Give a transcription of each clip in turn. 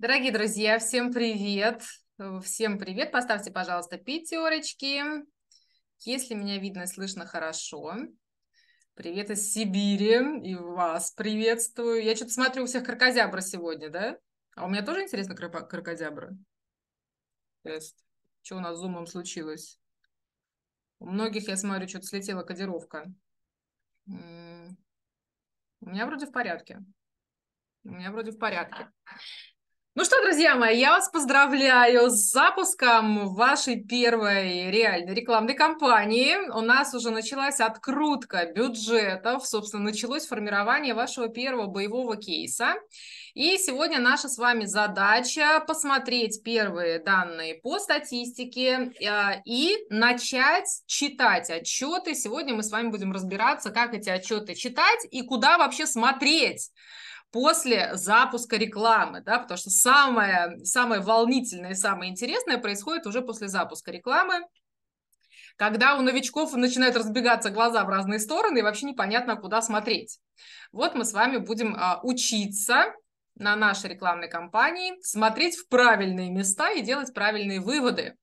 Дорогие друзья, всем привет! Э, всем привет! Поставьте, пожалуйста, пятерочки, если меня видно и слышно хорошо. Привет из Сибири и вас приветствую. Я что-то смотрю, у всех крокозябра сегодня, да? А у меня тоже интересно крокозябра? Тест. Что у нас с зумом случилось? У многих, я смотрю, что-то слетела кодировка. У меня вроде в порядке. У меня вроде в порядке. Ну что, друзья мои, я вас поздравляю с запуском вашей первой реальной рекламной кампании. У нас уже началась открутка бюджетов, собственно, началось формирование вашего первого боевого кейса. И сегодня наша с вами задача посмотреть первые данные по статистике э, и начать читать отчеты. Сегодня мы с вами будем разбираться, как эти отчеты читать и куда вообще смотреть после запуска рекламы, да, потому что самое, самое волнительное и самое интересное происходит уже после запуска рекламы, когда у новичков начинают разбегаться глаза в разные стороны и вообще непонятно, куда смотреть. Вот мы с вами будем а, учиться на нашей рекламной кампании, смотреть в правильные места и делать правильные выводы.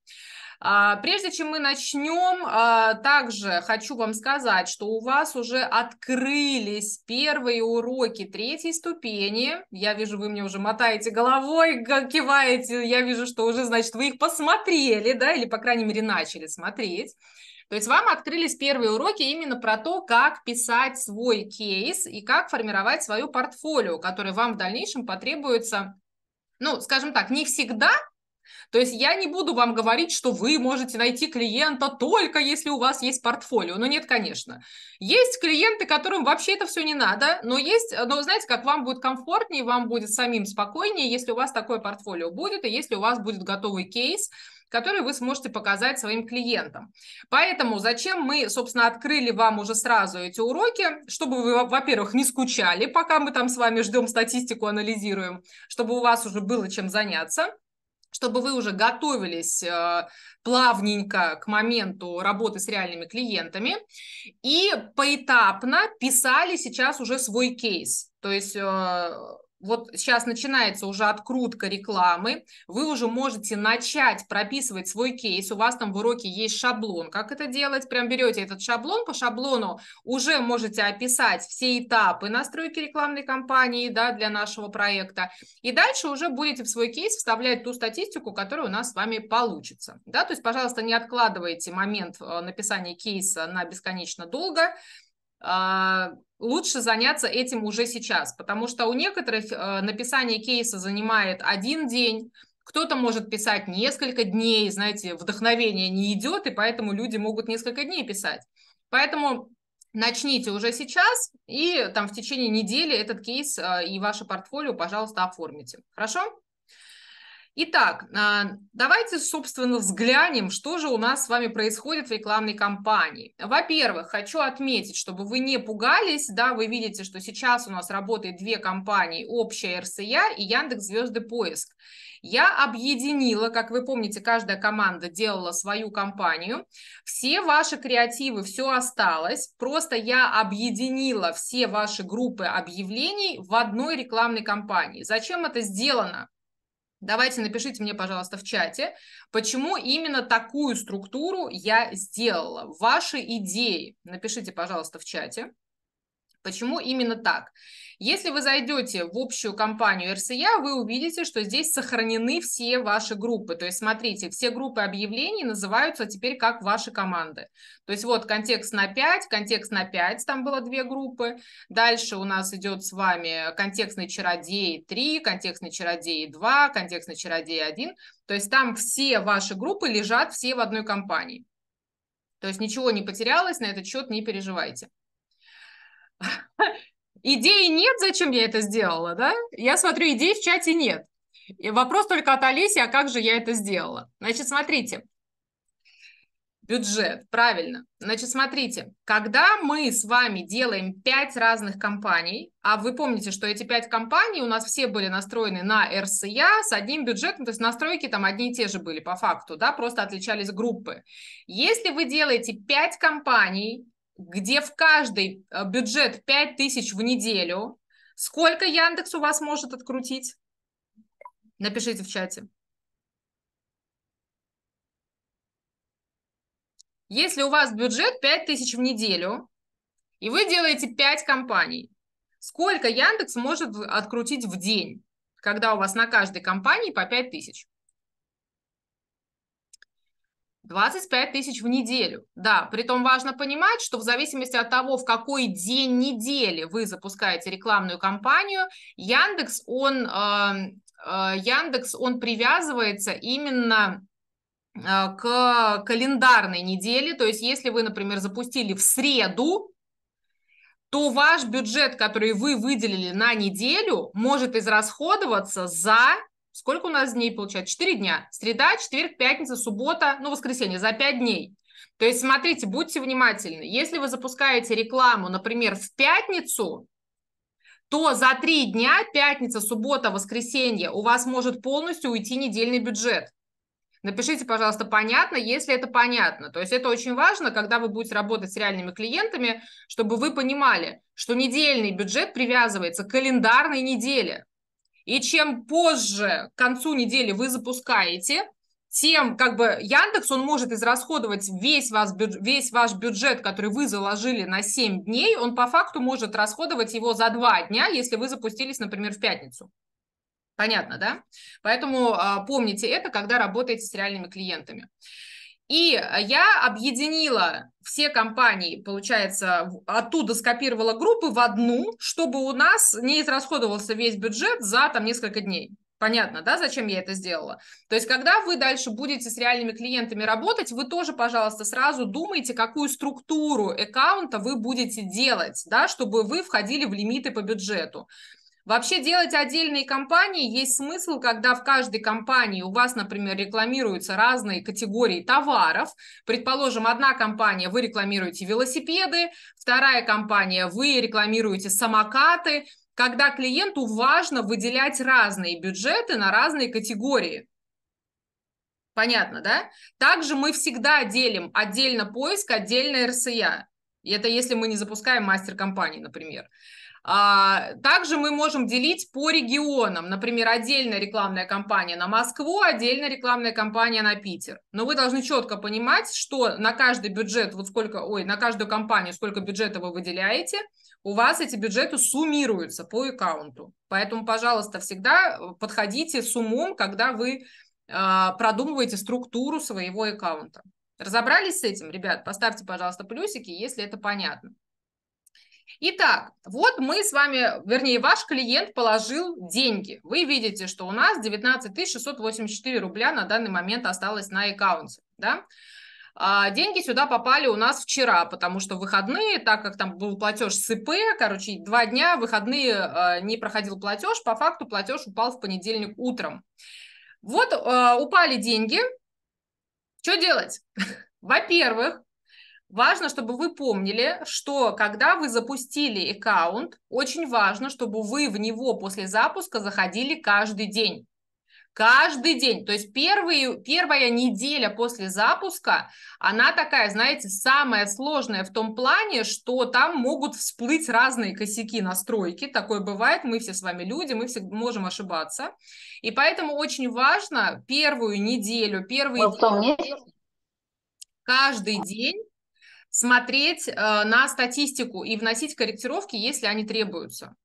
А, прежде чем мы начнем, а, также хочу вам сказать, что у вас уже открылись первые уроки третьей ступени. Я вижу, вы мне уже мотаете головой, киваете. Я вижу, что уже, значит, вы их посмотрели, да, или, по крайней мере, начали смотреть. То есть вам открылись первые уроки именно про то, как писать свой кейс и как формировать свою портфолио, которое вам в дальнейшем потребуется, ну, скажем так, не всегда, то есть я не буду вам говорить, что вы можете найти клиента только если у вас есть портфолио. Ну нет, конечно. Есть клиенты, которым вообще это все не надо, но есть, но знаете, как вам будет комфортнее, вам будет самим спокойнее, если у вас такое портфолио будет, и если у вас будет готовый кейс, который вы сможете показать своим клиентам. Поэтому зачем мы, собственно, открыли вам уже сразу эти уроки, чтобы вы, во-первых, не скучали, пока мы там с вами ждем статистику, анализируем, чтобы у вас уже было чем заняться чтобы вы уже готовились э, плавненько к моменту работы с реальными клиентами и поэтапно писали сейчас уже свой кейс. То есть э, вот сейчас начинается уже открутка рекламы, вы уже можете начать прописывать свой кейс, у вас там в уроке есть шаблон, как это делать, прям берете этот шаблон, по шаблону уже можете описать все этапы настройки рекламной кампании да, для нашего проекта, и дальше уже будете в свой кейс вставлять ту статистику, которая у нас с вами получится. Да? То есть, пожалуйста, не откладывайте момент э, написания кейса на бесконечно долго, а, лучше заняться этим уже сейчас, потому что у некоторых э, написание кейса занимает один день, кто-то может писать несколько дней, знаете, вдохновение не идет, и поэтому люди могут несколько дней писать. Поэтому начните уже сейчас, и там в течение недели этот кейс э, и ваше портфолио, пожалуйста, оформите. Хорошо? Итак, а, давайте, собственно, взглянем, что же у нас с вами происходит в рекламной кампании. Во-первых, хочу отметить, чтобы вы не пугались, да, вы видите, что сейчас у нас работает две компании, общая РСЯ и Яндекс Звезды Поиск. Я объединила, как вы помните, каждая команда делала свою компанию. Все ваши креативы, все осталось. Просто я объединила все ваши группы объявлений в одной рекламной кампании. Зачем это сделано? Давайте напишите мне, пожалуйста, в чате, почему именно такую структуру я сделала. Ваши идеи напишите, пожалуйста, в чате. Почему именно так? Если вы зайдете в общую компанию RCA, вы увидите, что здесь сохранены все ваши группы. То есть, смотрите, все группы объявлений называются теперь как ваши команды. То есть, вот контекст на 5, контекст на 5, там было две группы. Дальше у нас идет с вами контекстный чародей 3, контекстный чародей 2, контекстный чародей 1. То есть, там все ваши группы лежат все в одной компании. То есть ничего не потерялось, на этот счет не переживайте. Идеи нет, зачем я это сделала, да? Я смотрю, идей в чате нет. И вопрос только от Олеси, а как же я это сделала? Значит, смотрите, бюджет, правильно. Значит, смотрите, когда мы с вами делаем пять разных компаний, а вы помните, что эти пять компаний у нас все были настроены на РСЯ с одним бюджетом, то есть настройки там одни и те же были по факту, да, просто отличались группы. Если вы делаете пять компаний, где в каждый э, бюджет 5 тысяч в неделю. Сколько Яндекс у вас может открутить? Напишите в чате. Если у вас бюджет 5 тысяч в неделю, и вы делаете 5 компаний, сколько Яндекс может открутить в день, когда у вас на каждой компании по 5 тысяч? 25 тысяч в неделю. Да, При притом важно понимать, что в зависимости от того, в какой день недели вы запускаете рекламную кампанию, Яндекс, он, э, э, Яндекс, он привязывается именно э, к календарной неделе. То есть, если вы, например, запустили в среду, то ваш бюджет, который вы выделили на неделю, может израсходоваться за Сколько у нас дней получается? Четыре дня. Среда, четверг, пятница, суббота, ну, воскресенье, за пять дней. То есть, смотрите, будьте внимательны. Если вы запускаете рекламу, например, в пятницу, то за три дня, пятница, суббота, воскресенье, у вас может полностью уйти недельный бюджет. Напишите, пожалуйста, понятно, если это понятно. То есть это очень важно, когда вы будете работать с реальными клиентами, чтобы вы понимали, что недельный бюджет привязывается к календарной неделе. И чем позже, к концу недели вы запускаете, тем как бы Яндекс, он может израсходовать весь, вас, весь ваш бюджет, который вы заложили на 7 дней, он по факту может расходовать его за 2 дня, если вы запустились, например, в пятницу. Понятно, да? Поэтому а, помните это, когда работаете с реальными клиентами. И а, я объединила все компании, получается, оттуда скопировала группы в одну, чтобы у нас не израсходовался весь бюджет за там несколько дней. Понятно, да, зачем я это сделала? То есть, когда вы дальше будете с реальными клиентами работать, вы тоже, пожалуйста, сразу думайте, какую структуру аккаунта вы будете делать, да, чтобы вы входили в лимиты по бюджету. Вообще делать отдельные компании есть смысл, когда в каждой компании у вас, например, рекламируются разные категории товаров. Предположим, одна компания вы рекламируете велосипеды, вторая компания вы рекламируете самокаты, когда клиенту важно выделять разные бюджеты на разные категории. Понятно, да? Также мы всегда делим отдельно поиск, отдельно РСЯ. И это если мы не запускаем мастер-компании, например. А, также мы можем делить по регионам. Например, отдельная рекламная кампания на Москву, отдельная рекламная кампания на Питер. Но вы должны четко понимать, что на каждый бюджет, вот сколько, ой, на каждую кампанию, сколько бюджета вы выделяете, у вас эти бюджеты суммируются по аккаунту. Поэтому, пожалуйста, всегда э, подходите с умом, когда вы а, продумываете структуру своего аккаунта. Разобрались с этим, ребят? Поставьте, пожалуйста, плюсики, если это понятно. Итак, вот мы с вами, вернее, ваш клиент положил деньги. Вы видите, что у нас 19 684 рубля на данный момент осталось на аккаунте. Да? А деньги сюда попали у нас вчера, потому что выходные, так как там был платеж с ИП, короче, два дня выходные а, не проходил платеж, по факту платеж упал в понедельник утром. Вот э, упали деньги. Что делать? Во-первых, Важно, чтобы вы помнили, что когда вы запустили аккаунт, очень важно, чтобы вы в него после запуска заходили каждый день. Каждый день. То есть первые, первая неделя после запуска, она такая, знаете, самая сложная в том плане, что там могут всплыть разные косяки настройки. Такое бывает, мы все с вами люди, мы все можем ошибаться. И поэтому очень важно первую неделю, первые... Каждый день смотреть э, на статистику и вносить корректировки, если они требуются.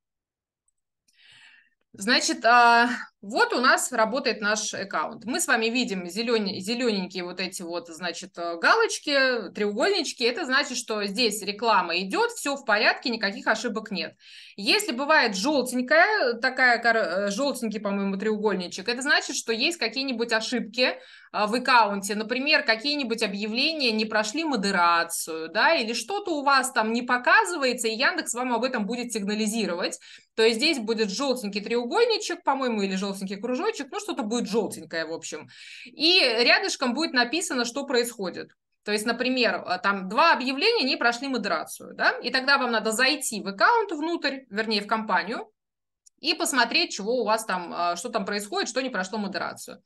Значит, а, вот у нас работает наш аккаунт. Мы с вами видим зелен... зелененькие вот эти вот, значит, э, галочки, треугольнички. Это значит, что здесь реклама идет, все в порядке, никаких ошибок нет. Если бывает желтенькая, э, такая, э, желтенький, по-моему, треугольничек, это значит, что есть какие-нибудь ошибки а, в аккаунте. Например, какие-нибудь объявления не прошли модерацию, да, или что-то у вас там не показывается, и Яндекс вам об этом будет сигнализировать. То есть здесь будет желтенький треугольничек, по-моему, или желтенький желтенький кружочек, ну что-то будет желтенькое, в общем. И рядышком будет написано, что происходит. То есть, например, а, там два объявления не прошли модерацию, да, и тогда вам надо зайти в аккаунт внутрь, вернее, в компанию, и посмотреть, чего у вас там, а, что там происходит, что не прошло модерацию.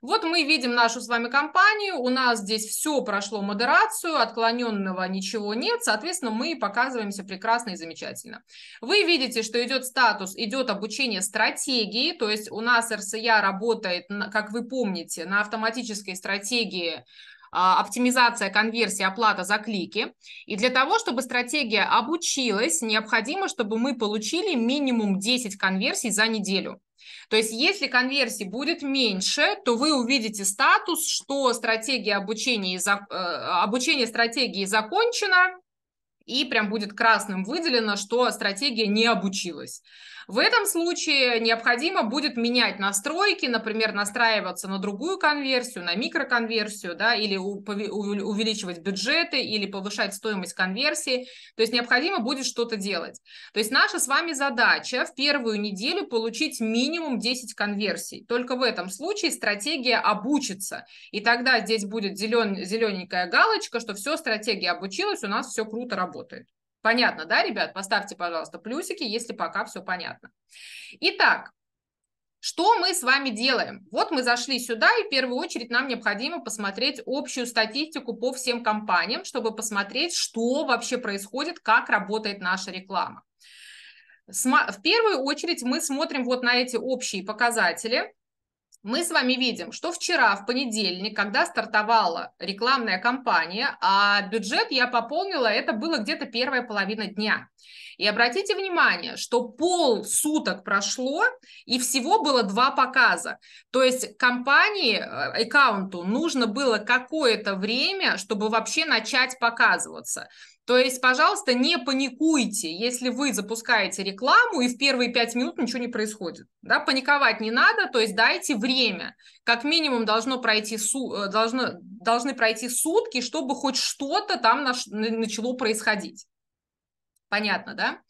Вот мы видим нашу с вами компанию, у нас здесь все прошло модерацию, отклоненного ничего нет, соответственно, мы показываемся прекрасно и замечательно. Вы видите, что идет статус, идет обучение стратегии, то есть у нас РСЯ работает, как вы помните, на автоматической стратегии, а, оптимизация конверсии, оплата за клики. И для того, чтобы стратегия обучилась, необходимо, чтобы мы получили минимум 10 конверсий за неделю. То есть, если конверсии будет меньше, то вы увидите статус, что стратегия обучения, э, обучение стратегии закончено, и прям будет красным выделено, что стратегия не обучилась. В этом случае необходимо будет менять настройки, например, настраиваться на другую конверсию, на микроконверсию, да, или увеличивать бюджеты, или повышать стоимость конверсии. То есть необходимо будет что-то делать. То есть наша с вами задача в первую неделю получить минимум 10 конверсий. Только в этом случае стратегия обучится. И тогда здесь будет зелен, зелененькая галочка, что все, стратегия обучилась, у нас все круто работает. Понятно, да, ребят? Поставьте, пожалуйста, плюсики, если пока все понятно. Итак, что мы с вами делаем? Вот мы зашли сюда, и в первую очередь нам необходимо посмотреть общую статистику по всем компаниям, чтобы посмотреть, что вообще происходит, как работает наша реклама. В первую очередь мы смотрим вот на эти общие показатели мы с вами видим, что вчера, в понедельник, когда стартовала рекламная кампания, а бюджет я пополнила, это было где-то первая половина дня. И обратите внимание, что пол суток прошло, и всего было два показа. То есть компании, э, аккаунту нужно было какое-то время, чтобы вообще начать показываться. То есть, пожалуйста, не паникуйте, если вы запускаете рекламу и в первые пять минут ничего не происходит. Да, паниковать не надо, то есть дайте время. Как минимум должно пройти су, э, должно, должны пройти сутки, чтобы хоть что-то там наш, начало происходить. Понятно, да?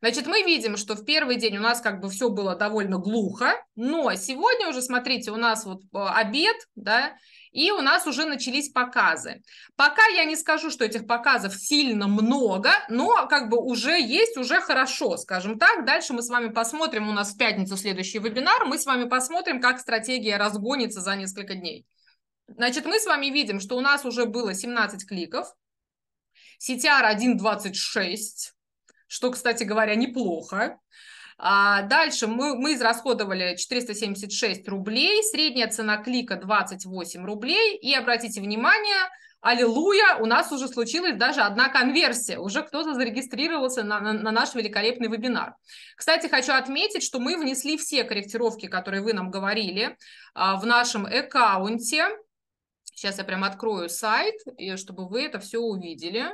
Значит, мы видим, что в первый день у нас как бы все было довольно глухо, но сегодня уже, смотрите, у нас вот э, обед, да, и у нас уже начались показы. Пока я не скажу, что этих показов сильно много, но как бы уже есть, уже хорошо, скажем так. Дальше мы с вами посмотрим, у нас в пятницу следующий вебинар, мы с вами посмотрим, как стратегия разгонится за несколько дней. Значит, мы с вами видим, что у нас уже было 17 кликов, CTR 1.26, что, кстати говоря, неплохо. А дальше мы, мы израсходовали 476 рублей, средняя цена клика 28 рублей. И обратите внимание, аллилуйя, у нас уже случилась даже одна конверсия, уже кто-то зарегистрировался на, на, на наш великолепный вебинар. Кстати, хочу отметить, что мы внесли все корректировки, которые вы нам говорили, а, в нашем аккаунте. Сейчас я прям открою сайт, чтобы вы это все увидели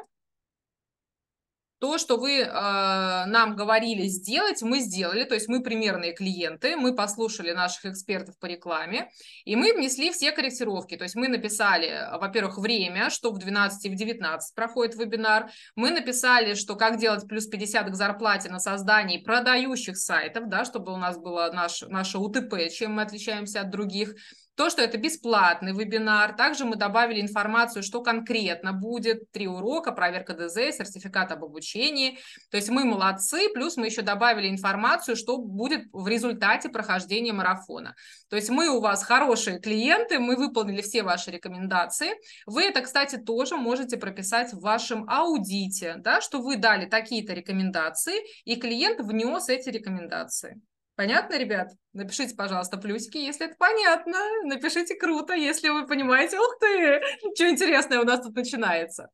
то, что вы э, нам говорили сделать, мы сделали, то есть мы примерные клиенты, мы послушали наших экспертов по рекламе, и мы внесли все корректировки, то есть мы написали, а, во-первых, время, что в 12 и в 19 проходит вебинар, мы написали, что как делать плюс 50 к зарплате на создании продающих сайтов, да, чтобы у нас было наш, наше УТП, чем мы отличаемся от других, то, что это бесплатный вебинар. Также мы добавили информацию, что конкретно будет. Три урока, проверка ДЗ, сертификат об обучении. То есть мы молодцы, плюс мы еще добавили информацию, что будет в результате прохождения марафона. То есть мы у вас хорошие клиенты, мы выполнили все ваши рекомендации. Вы это, кстати, тоже можете прописать в вашем аудите, да, что вы дали такие-то рекомендации, и клиент внес эти рекомендации. Понятно, ребят? Напишите, пожалуйста, плюсики, если это понятно. Напишите круто, если вы понимаете. Ух ты, что интересное у нас тут начинается.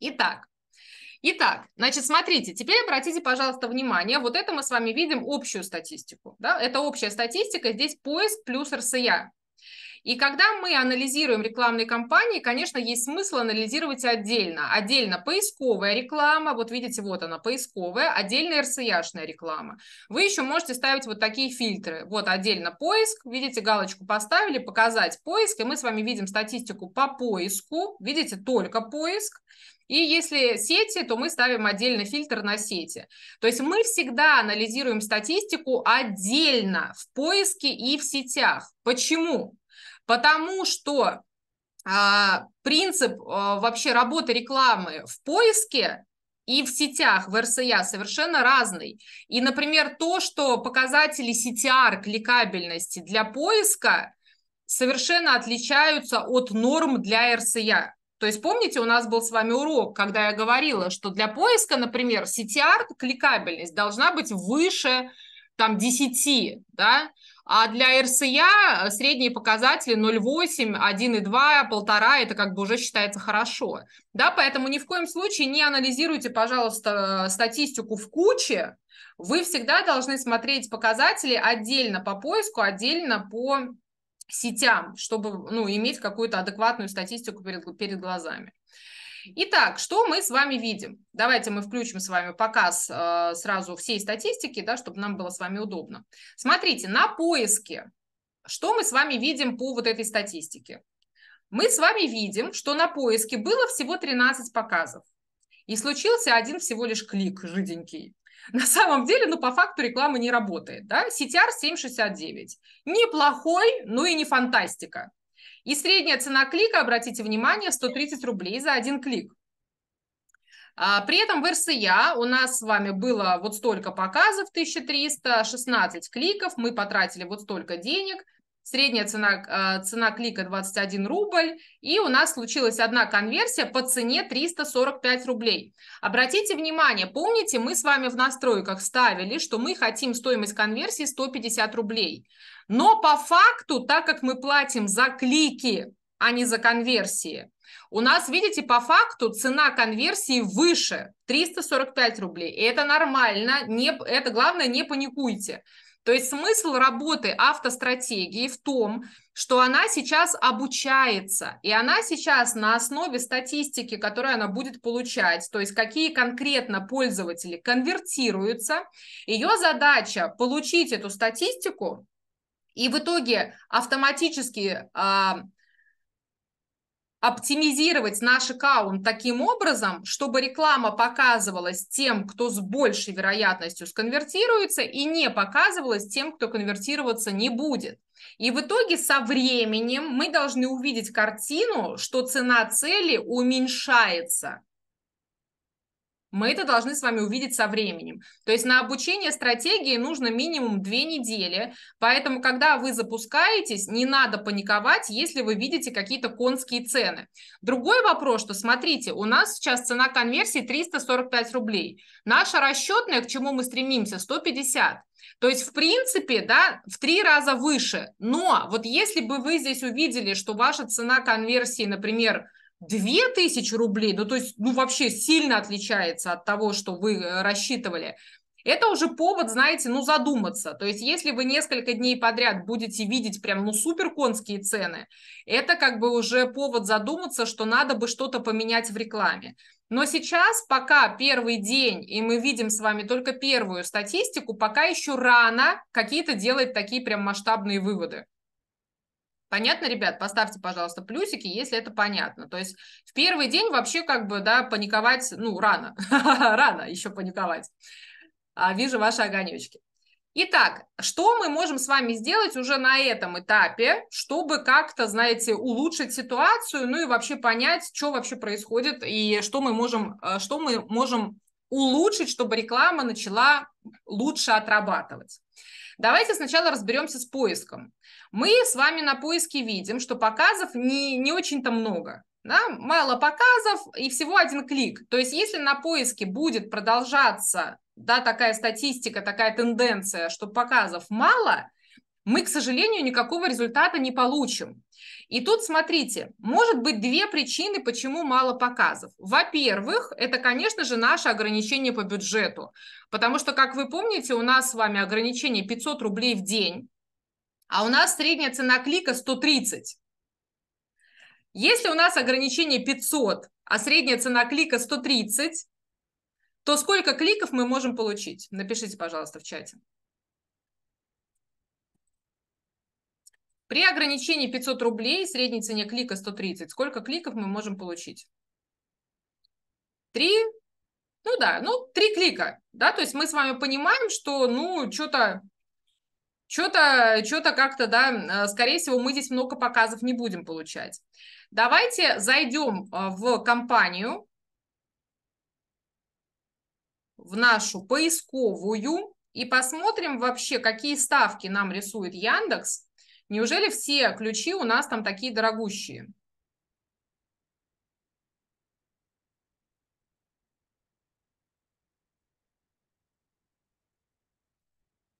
Итак, Итак, значит, смотрите, теперь обратите, пожалуйста, внимание, вот это мы с вами видим общую статистику, да, это общая статистика, здесь поиск плюс РСЯ, и когда мы анализируем рекламные кампании, конечно, есть смысл анализировать отдельно. Отдельно поисковая реклама, вот видите, вот она, поисковая, отдельно РСЯшная реклама. Вы еще можете ставить вот такие фильтры. Вот отдельно поиск, видите, галочку поставили, показать поиск, и мы с вами видим статистику по поиску, видите, только поиск. И если сети, то мы ставим отдельный фильтр на сети. То есть мы всегда анализируем статистику отдельно в поиске и в сетях. Почему? Потому что а, принцип а, вообще работы рекламы в поиске и в сетях в РСЯ совершенно разный. И, например, то, что показатели CTR кликабельности для поиска совершенно отличаются от норм для РСЯ. То есть помните, у нас был с вами урок, когда я говорила, что для поиска, например, CTR кликабельность должна быть выше там 10, да, а для РСЯ средние показатели 0,8, 1,2, 1,5, это как бы уже считается хорошо. Да, поэтому ни в коем случае не анализируйте, пожалуйста, статистику в куче. Вы всегда должны смотреть показатели отдельно по поиску, отдельно по сетям, чтобы ну, иметь какую-то адекватную статистику перед, перед глазами. Итак, что мы с вами видим? Давайте мы включим с вами показ э, сразу всей статистики, да, чтобы нам было с вами удобно. Смотрите, на поиске, что мы с вами видим по вот этой статистике? Мы с вами видим, что на поиске было всего 13 показов. И случился один всего лишь клик жиденький. На самом деле, ну, по факту реклама не работает, да? CTR 769. Неплохой, но и не фантастика. И средняя цена клика, обратите внимание, 130 рублей за один клик. А, при этом в РСЯ у нас с вами было вот столько показов, 1316 кликов, мы потратили вот столько денег, средняя цена, а, цена клика 21 рубль, и у нас случилась одна конверсия по цене 345 рублей. Обратите внимание, помните, мы с вами в настройках ставили, что мы хотим стоимость конверсии 150 рублей. Но по факту, так как мы платим за клики, а не за конверсии, у нас, видите, по факту цена конверсии выше 345 рублей. И это нормально, не, это главное, не паникуйте. То есть смысл работы автостратегии в том, что она сейчас обучается, и она сейчас на основе статистики, которую она будет получать, то есть какие конкретно пользователи конвертируются, ее задача получить эту статистику и в итоге автоматически а, оптимизировать наш аккаунт таким образом, чтобы реклама показывалась тем, кто с большей вероятностью сконвертируется, и не показывалась тем, кто конвертироваться не будет. И в итоге со временем мы должны увидеть картину, что цена цели уменьшается мы это должны с вами увидеть со временем. То есть на обучение стратегии нужно минимум две недели, поэтому, когда вы запускаетесь, не надо паниковать, если вы видите какие-то конские цены. Другой вопрос, что смотрите, у нас сейчас цена конверсии 345 рублей, наша расчетная, к чему мы стремимся, 150. То есть, в принципе, да, в три раза выше. Но вот если бы вы здесь увидели, что ваша цена конверсии, например, 2000 рублей, ну то есть, ну вообще сильно отличается от того, что вы э, рассчитывали, это уже повод, знаете, ну задуматься. То есть, если вы несколько дней подряд будете видеть прям, ну, супер конские цены, это как бы уже повод задуматься, что надо бы что-то поменять в рекламе. Но сейчас, пока первый день, и мы видим с вами только первую статистику, пока еще рано какие-то делать такие прям масштабные выводы. Понятно, ребят? Поставьте, пожалуйста, плюсики, если это понятно. То есть в первый день вообще как бы, да, паниковать, ну, рано, рано еще паниковать. А, вижу ваши огонечки. Итак, что мы можем с вами сделать уже на этом этапе, чтобы как-то, знаете, улучшить ситуацию, ну и вообще понять, что вообще происходит и что мы можем, э, что мы можем улучшить, чтобы реклама начала лучше отрабатывать. Давайте сначала разберемся с поиском. Мы с вами на поиске видим, что показов не, не очень-то много. Да? Мало показов и всего один клик. То есть если на поиске будет продолжаться да, такая статистика, такая тенденция, что показов мало, мы, к сожалению, никакого результата не получим. И тут, смотрите, может быть две причины, почему мало показов. Во-первых, это, конечно же, наше ограничение по бюджету, потому что, как вы помните, у нас с вами ограничение 500 рублей в день, а у нас средняя цена клика 130. Если у нас ограничение 500, а средняя цена клика 130, то сколько кликов мы можем получить? Напишите, пожалуйста, в чате. При ограничении 500 рублей, средней цене клика 130, сколько кликов мы можем получить? Три, ну да, ну три клика, да, то есть мы с вами понимаем, что, ну, что-то что-то что как-то, да, э, скорее всего, мы здесь много показов не будем получать. Давайте зайдем э, в компанию, в нашу поисковую и посмотрим вообще, какие ставки нам рисует Яндекс Неужели все ключи у нас там такие дорогущие?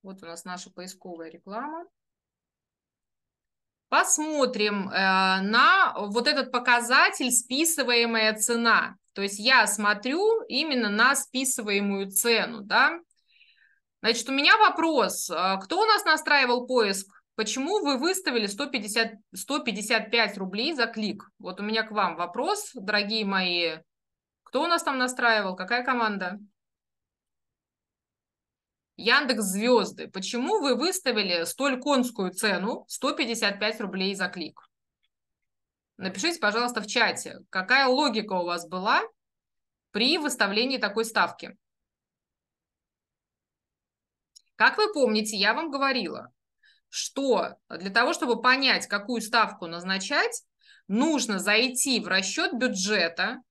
Вот у нас наша поисковая реклама. Посмотрим э, на вот этот показатель списываемая цена. То есть я смотрю именно на списываемую цену, да. Значит, у меня вопрос. Э, кто у нас настраивал поиск? Почему вы выставили 150, 155 рублей за клик? Вот у меня к вам вопрос, дорогие мои. Кто у нас там настраивал? Какая команда? Яндекс Звезды. Почему вы выставили столь конскую цену 155 рублей за клик? Напишите, пожалуйста, в чате, какая логика у вас была при выставлении такой ставки? Как вы помните, я вам говорила, что для того, чтобы понять, какую ставку назначать, нужно зайти в расчет бюджета,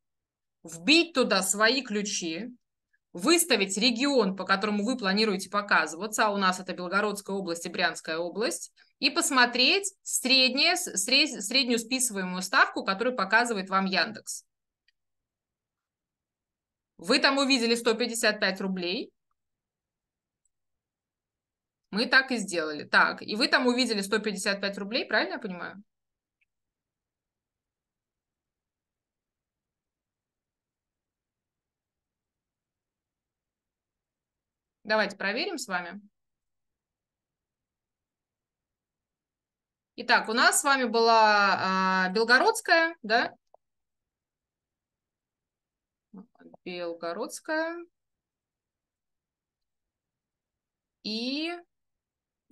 вбить туда свои ключи, выставить регион, по которому вы планируете показываться, а у нас это Белгородская область и Брянская область, и посмотреть среднее, сред, среднюю списываемую ставку, которую показывает вам Яндекс. Вы там увидели 155 рублей, мы так и сделали. Так, и вы там увидели 155 рублей, правильно я понимаю? Давайте проверим с вами. Итак, у нас с вами была а, Белгородская, да? Белгородская. И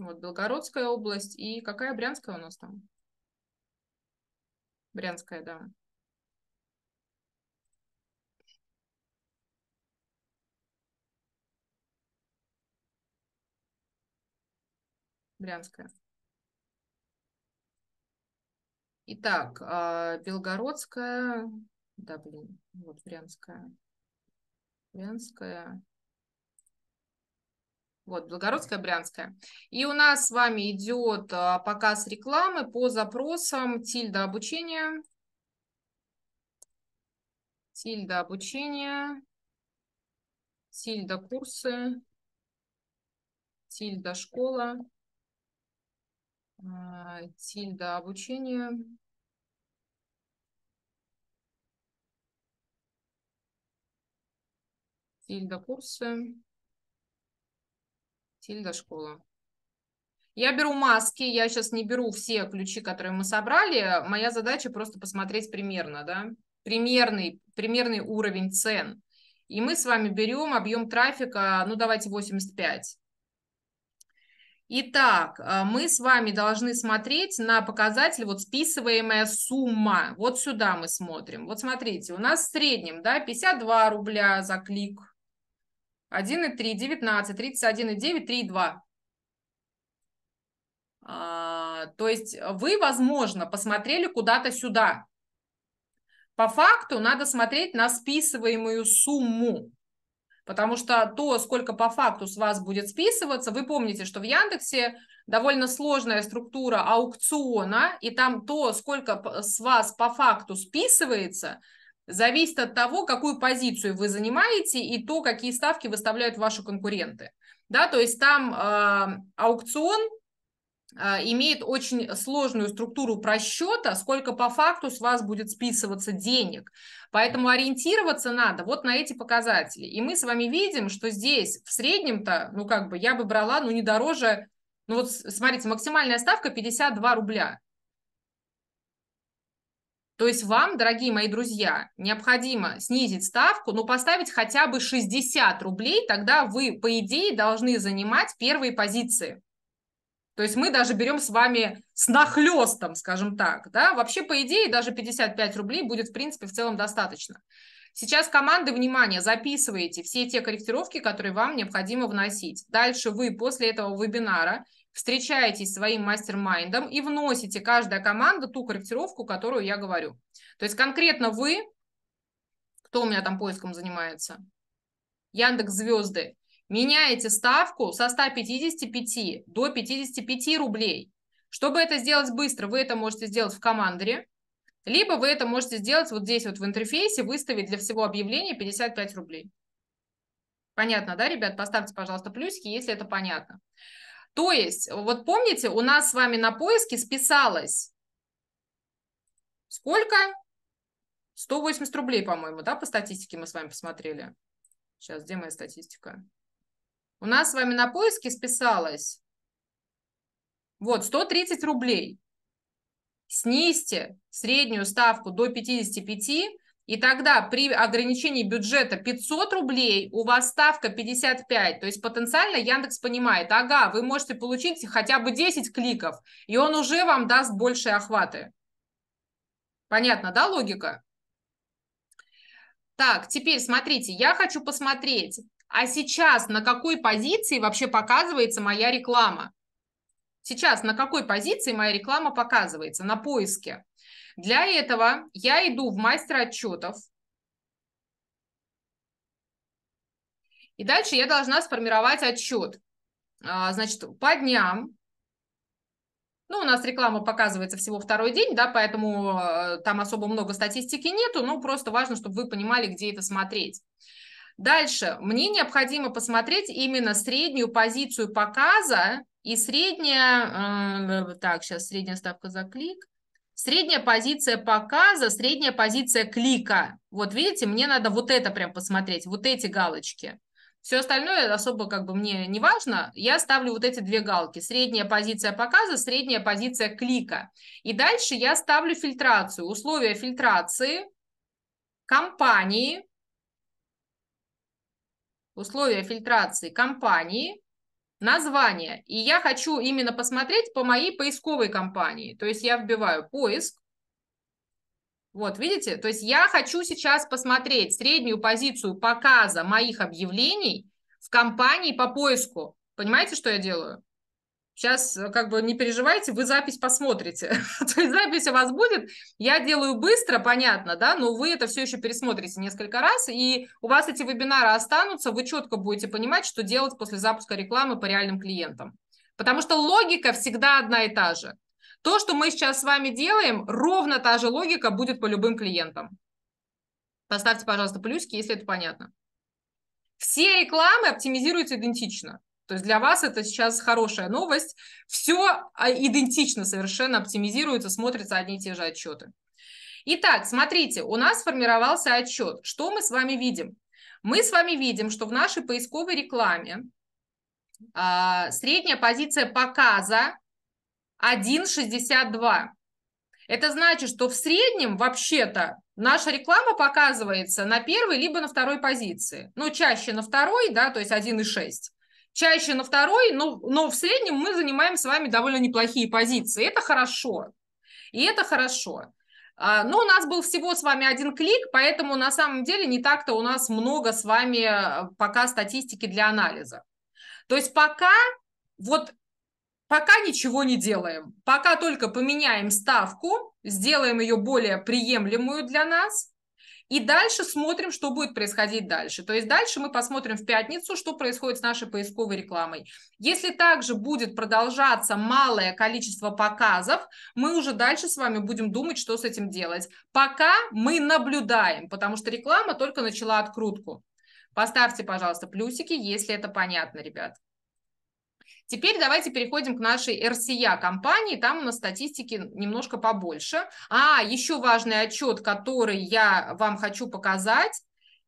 вот Белгородская область. И какая Брянская у нас там? Брянская, да. Брянская. Итак, а, Белгородская, да, блин, вот Брянская. Брянская. Вот, Белгородская, Брянская. И у нас с вами идет а, показ рекламы по запросам тильда обучения. Тильда обучения. Тильда курсы. Тильда школа. А, тильда обучения. Тильда курсы. Тильда школа. Я беру маски, я сейчас не беру все ключи, которые мы собрали. Моя задача просто посмотреть примерно, да, примерный, примерный уровень цен. И мы с вами берем объем трафика, ну давайте 85. Итак, э, мы с вами должны смотреть на показатель, вот списываемая сумма. Вот сюда мы смотрим. Вот смотрите, у нас в среднем, да, 52 рубля за клик, 1,3, 19, 31,9, 3,2. А, то есть вы, возможно, посмотрели куда-то сюда. По факту надо смотреть на списываемую сумму. Потому что то, сколько по факту с вас будет списываться, вы помните, что в Яндексе довольно сложная структура аукциона, и там то, сколько с вас по факту списывается, зависит от того, какую позицию вы занимаете и то, какие ставки выставляют ваши конкуренты. Да, то есть там э, аукцион а, имеет очень сложную структуру просчета, сколько по факту с вас будет списываться денег. Поэтому ориентироваться надо вот на эти показатели. И мы с вами видим, что здесь в среднем-то, ну как бы я бы брала, ну не дороже, ну вот смотрите, максимальная ставка 52 рубля. То есть вам, дорогие мои друзья, необходимо снизить ставку, но поставить хотя бы 60 рублей, тогда вы, по идее, должны занимать первые позиции. То есть мы даже берем с вами с нахлестом, скажем так. Да? Вообще, по идее, даже 55 рублей будет, в принципе, в целом достаточно. Сейчас команды, внимание, записываете все те корректировки, которые вам необходимо вносить. Дальше вы после этого вебинара встречаетесь своим мастер-майндом и вносите каждая команда ту корректировку, которую я говорю. То есть конкретно вы, кто у меня там поиском занимается, Яндекс Звезды, меняете ставку со 155 до 55 рублей. Чтобы это сделать быстро, вы это можете сделать в командре, либо вы это можете сделать вот здесь вот в интерфейсе, выставить для всего объявления 55 рублей. Понятно, да, ребят? Поставьте, пожалуйста, плюсики, если это понятно. То есть, вот помните, у нас с вами на поиске списалось сколько? 180 рублей, по-моему, да, по статистике мы с вами посмотрели. Сейчас, где моя статистика? У нас с вами на поиске списалось вот 130 рублей. Снизьте среднюю ставку до 55, и тогда при ограничении бюджета 500 рублей у вас ставка 55. То есть потенциально Яндекс понимает, ага, вы можете получить хотя бы 10 кликов, и он уже вам даст большие охваты. Понятно, да, логика? Так, теперь смотрите, я хочу посмотреть, а сейчас на какой позиции вообще показывается моя реклама? Сейчас на какой позиции моя реклама показывается? На поиске. Для этого я иду в мастер отчетов. И дальше я должна сформировать отчет. А, значит, по дням. Ну, у нас реклама показывается всего второй день, да, поэтому э, там особо много статистики нету, но просто важно, чтобы вы понимали, где это смотреть. Дальше, мне необходимо посмотреть именно среднюю позицию показа и средняя, э, э, так, сейчас средняя ставка за клик, Средняя позиция показа, средняя позиция клика. Вот видите, мне надо вот это прям посмотреть, вот эти галочки. Все остальное особо как бы мне не важно. Я ставлю вот эти две галки. Средняя позиция показа, средняя позиция клика. И дальше я ставлю фильтрацию. Условия фильтрации, компании, условия фильтрации компании, название. И я хочу именно посмотреть по моей поисковой компании. То есть я вбиваю поиск. Вот, видите? То есть я хочу сейчас посмотреть среднюю позицию показа моих объявлений в компании по поиску. Понимаете, что я делаю? Сейчас э, как бы не переживайте, вы запись посмотрите. То есть запись у вас будет. Я делаю быстро, понятно, да, но вы это все еще пересмотрите несколько раз, и у вас эти вебинары останутся, вы четко будете понимать, что делать после запуска рекламы по реальным клиентам. Потому что логика всегда одна и та же. То, что мы сейчас с вами делаем, ровно та же логика будет по любым клиентам. Поставьте, пожалуйста, плюсики, если это понятно. Все рекламы оптимизируются идентично. То есть для вас это сейчас хорошая новость. Все а, идентично совершенно оптимизируется, смотрятся одни и те же отчеты. Итак, смотрите, у нас сформировался отчет. Что мы с вами видим? Мы с вами видим, что в нашей поисковой рекламе а, средняя позиция показа 1,62. Это значит, что в среднем вообще-то наша реклама показывается на первой либо на второй позиции. Ну, чаще на второй, да, то есть 1,6 чаще на второй, но, но в среднем мы занимаем с вами довольно неплохие позиции. Это хорошо. И это хорошо. А, но у нас был всего с вами один клик, поэтому на самом деле не так-то у нас много с вами э, пока статистики для анализа. То есть пока вот пока ничего не делаем. Пока только поменяем ставку, сделаем ее более приемлемую для нас, и дальше смотрим, что будет происходить дальше. То есть дальше мы посмотрим в пятницу, что происходит с нашей поисковой рекламой. Если также будет продолжаться малое количество показов, мы уже дальше с вами будем думать, что с этим делать. Пока мы наблюдаем, потому что реклама только начала открутку. Поставьте, пожалуйста, плюсики, если это понятно, ребят. Теперь давайте переходим к нашей RCA компании, там у нас статистики немножко побольше. А, еще важный отчет, который я вам хочу показать,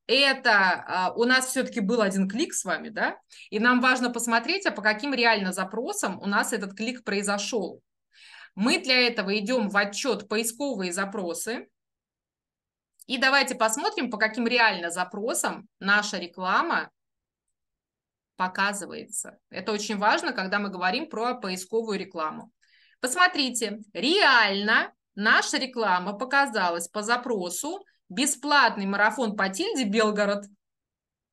это а, у нас все-таки был один клик с вами, да, и нам важно посмотреть, а по каким реально запросам у нас этот клик произошел. Мы для этого идем в отчет поисковые запросы, и давайте посмотрим, по каким реально запросам наша реклама показывается. Это очень важно, когда мы говорим про поисковую рекламу. Посмотрите, реально наша реклама показалась по запросу «Бесплатный марафон по Тильде Белгород».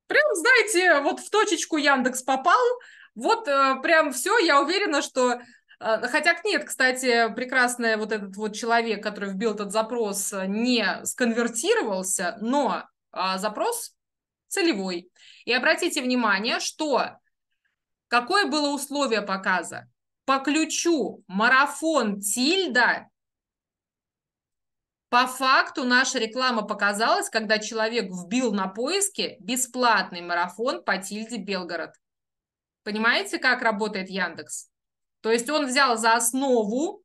Прям, знаете, вот в точечку Яндекс попал, вот э, прям все, я уверена, что э, Хотя нет, кстати, прекрасный вот этот вот человек, который вбил этот запрос, э, не сконвертировался, но запрос целевой. И обратите внимание, что какое было условие показа? По ключу марафон тильда по факту наша реклама показалась, когда человек вбил на поиске бесплатный марафон по тильде Белгород. Понимаете, как работает Яндекс? То есть он взял за основу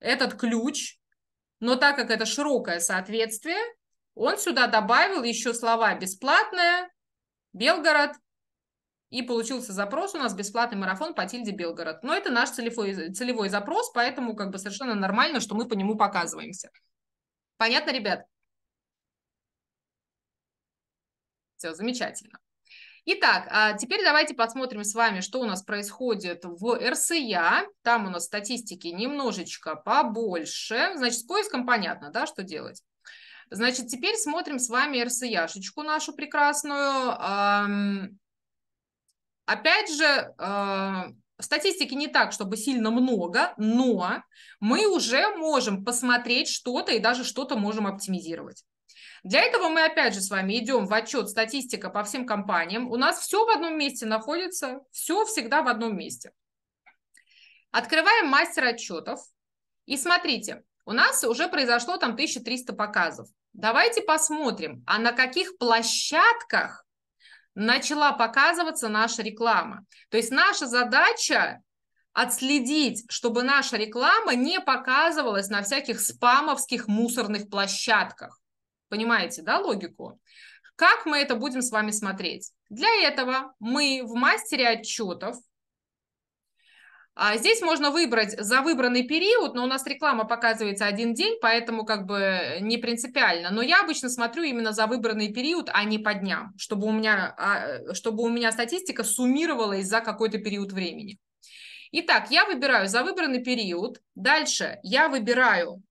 этот ключ, но так как это широкое соответствие, он сюда добавил еще слова «бесплатное», «Белгород», и получился запрос у нас «Бесплатный марафон по Тильде Белгород». Но это наш целевой, целевой запрос, поэтому как бы совершенно нормально, что мы по нему показываемся. Понятно, ребят? Все, замечательно. Итак, а теперь давайте посмотрим с вами, что у нас происходит в РСЯ. Там у нас статистики немножечко побольше. Значит, с поиском понятно, да, что делать. Значит, теперь смотрим с вами РСЯшечку нашу прекрасную. Опять же, э, статистики не так, чтобы сильно много, но мы уже можем посмотреть что-то и даже что-то можем оптимизировать. Для этого мы опять же с вами идем в отчет статистика по всем компаниям. У нас все в одном месте находится, все всегда в одном месте. Открываем мастер отчетов. И смотрите, у нас уже произошло там 1300 показов. Давайте посмотрим, а на каких площадках начала показываться наша реклама. То есть наша задача отследить, чтобы наша реклама не показывалась на всяких спамовских мусорных площадках. Понимаете, да, логику? Как мы это будем с вами смотреть? Для этого мы в мастере отчетов а здесь можно выбрать за выбранный период, но у нас реклама показывается один день, поэтому как бы не принципиально. Но я обычно смотрю именно за выбранный период, а не по дням, чтобы у меня, а, чтобы у меня статистика суммировалась за какой-то период времени. Итак, я выбираю за выбранный период. Дальше я выбираю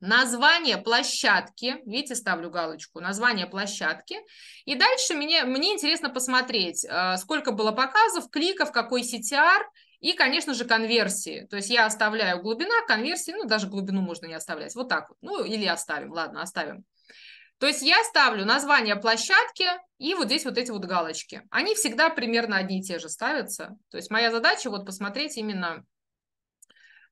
название площадки, видите, ставлю галочку, название площадки, и дальше мне, мне интересно посмотреть, э, сколько было показов, кликов, какой CTR, и, конечно же, конверсии. То есть я оставляю глубина, конверсии, ну, даже глубину можно не оставлять. Вот так вот. Ну, или оставим, ладно, оставим. То есть я ставлю название площадки и вот здесь вот эти вот галочки. Они всегда примерно одни и те же ставятся. То есть моя задача вот посмотреть именно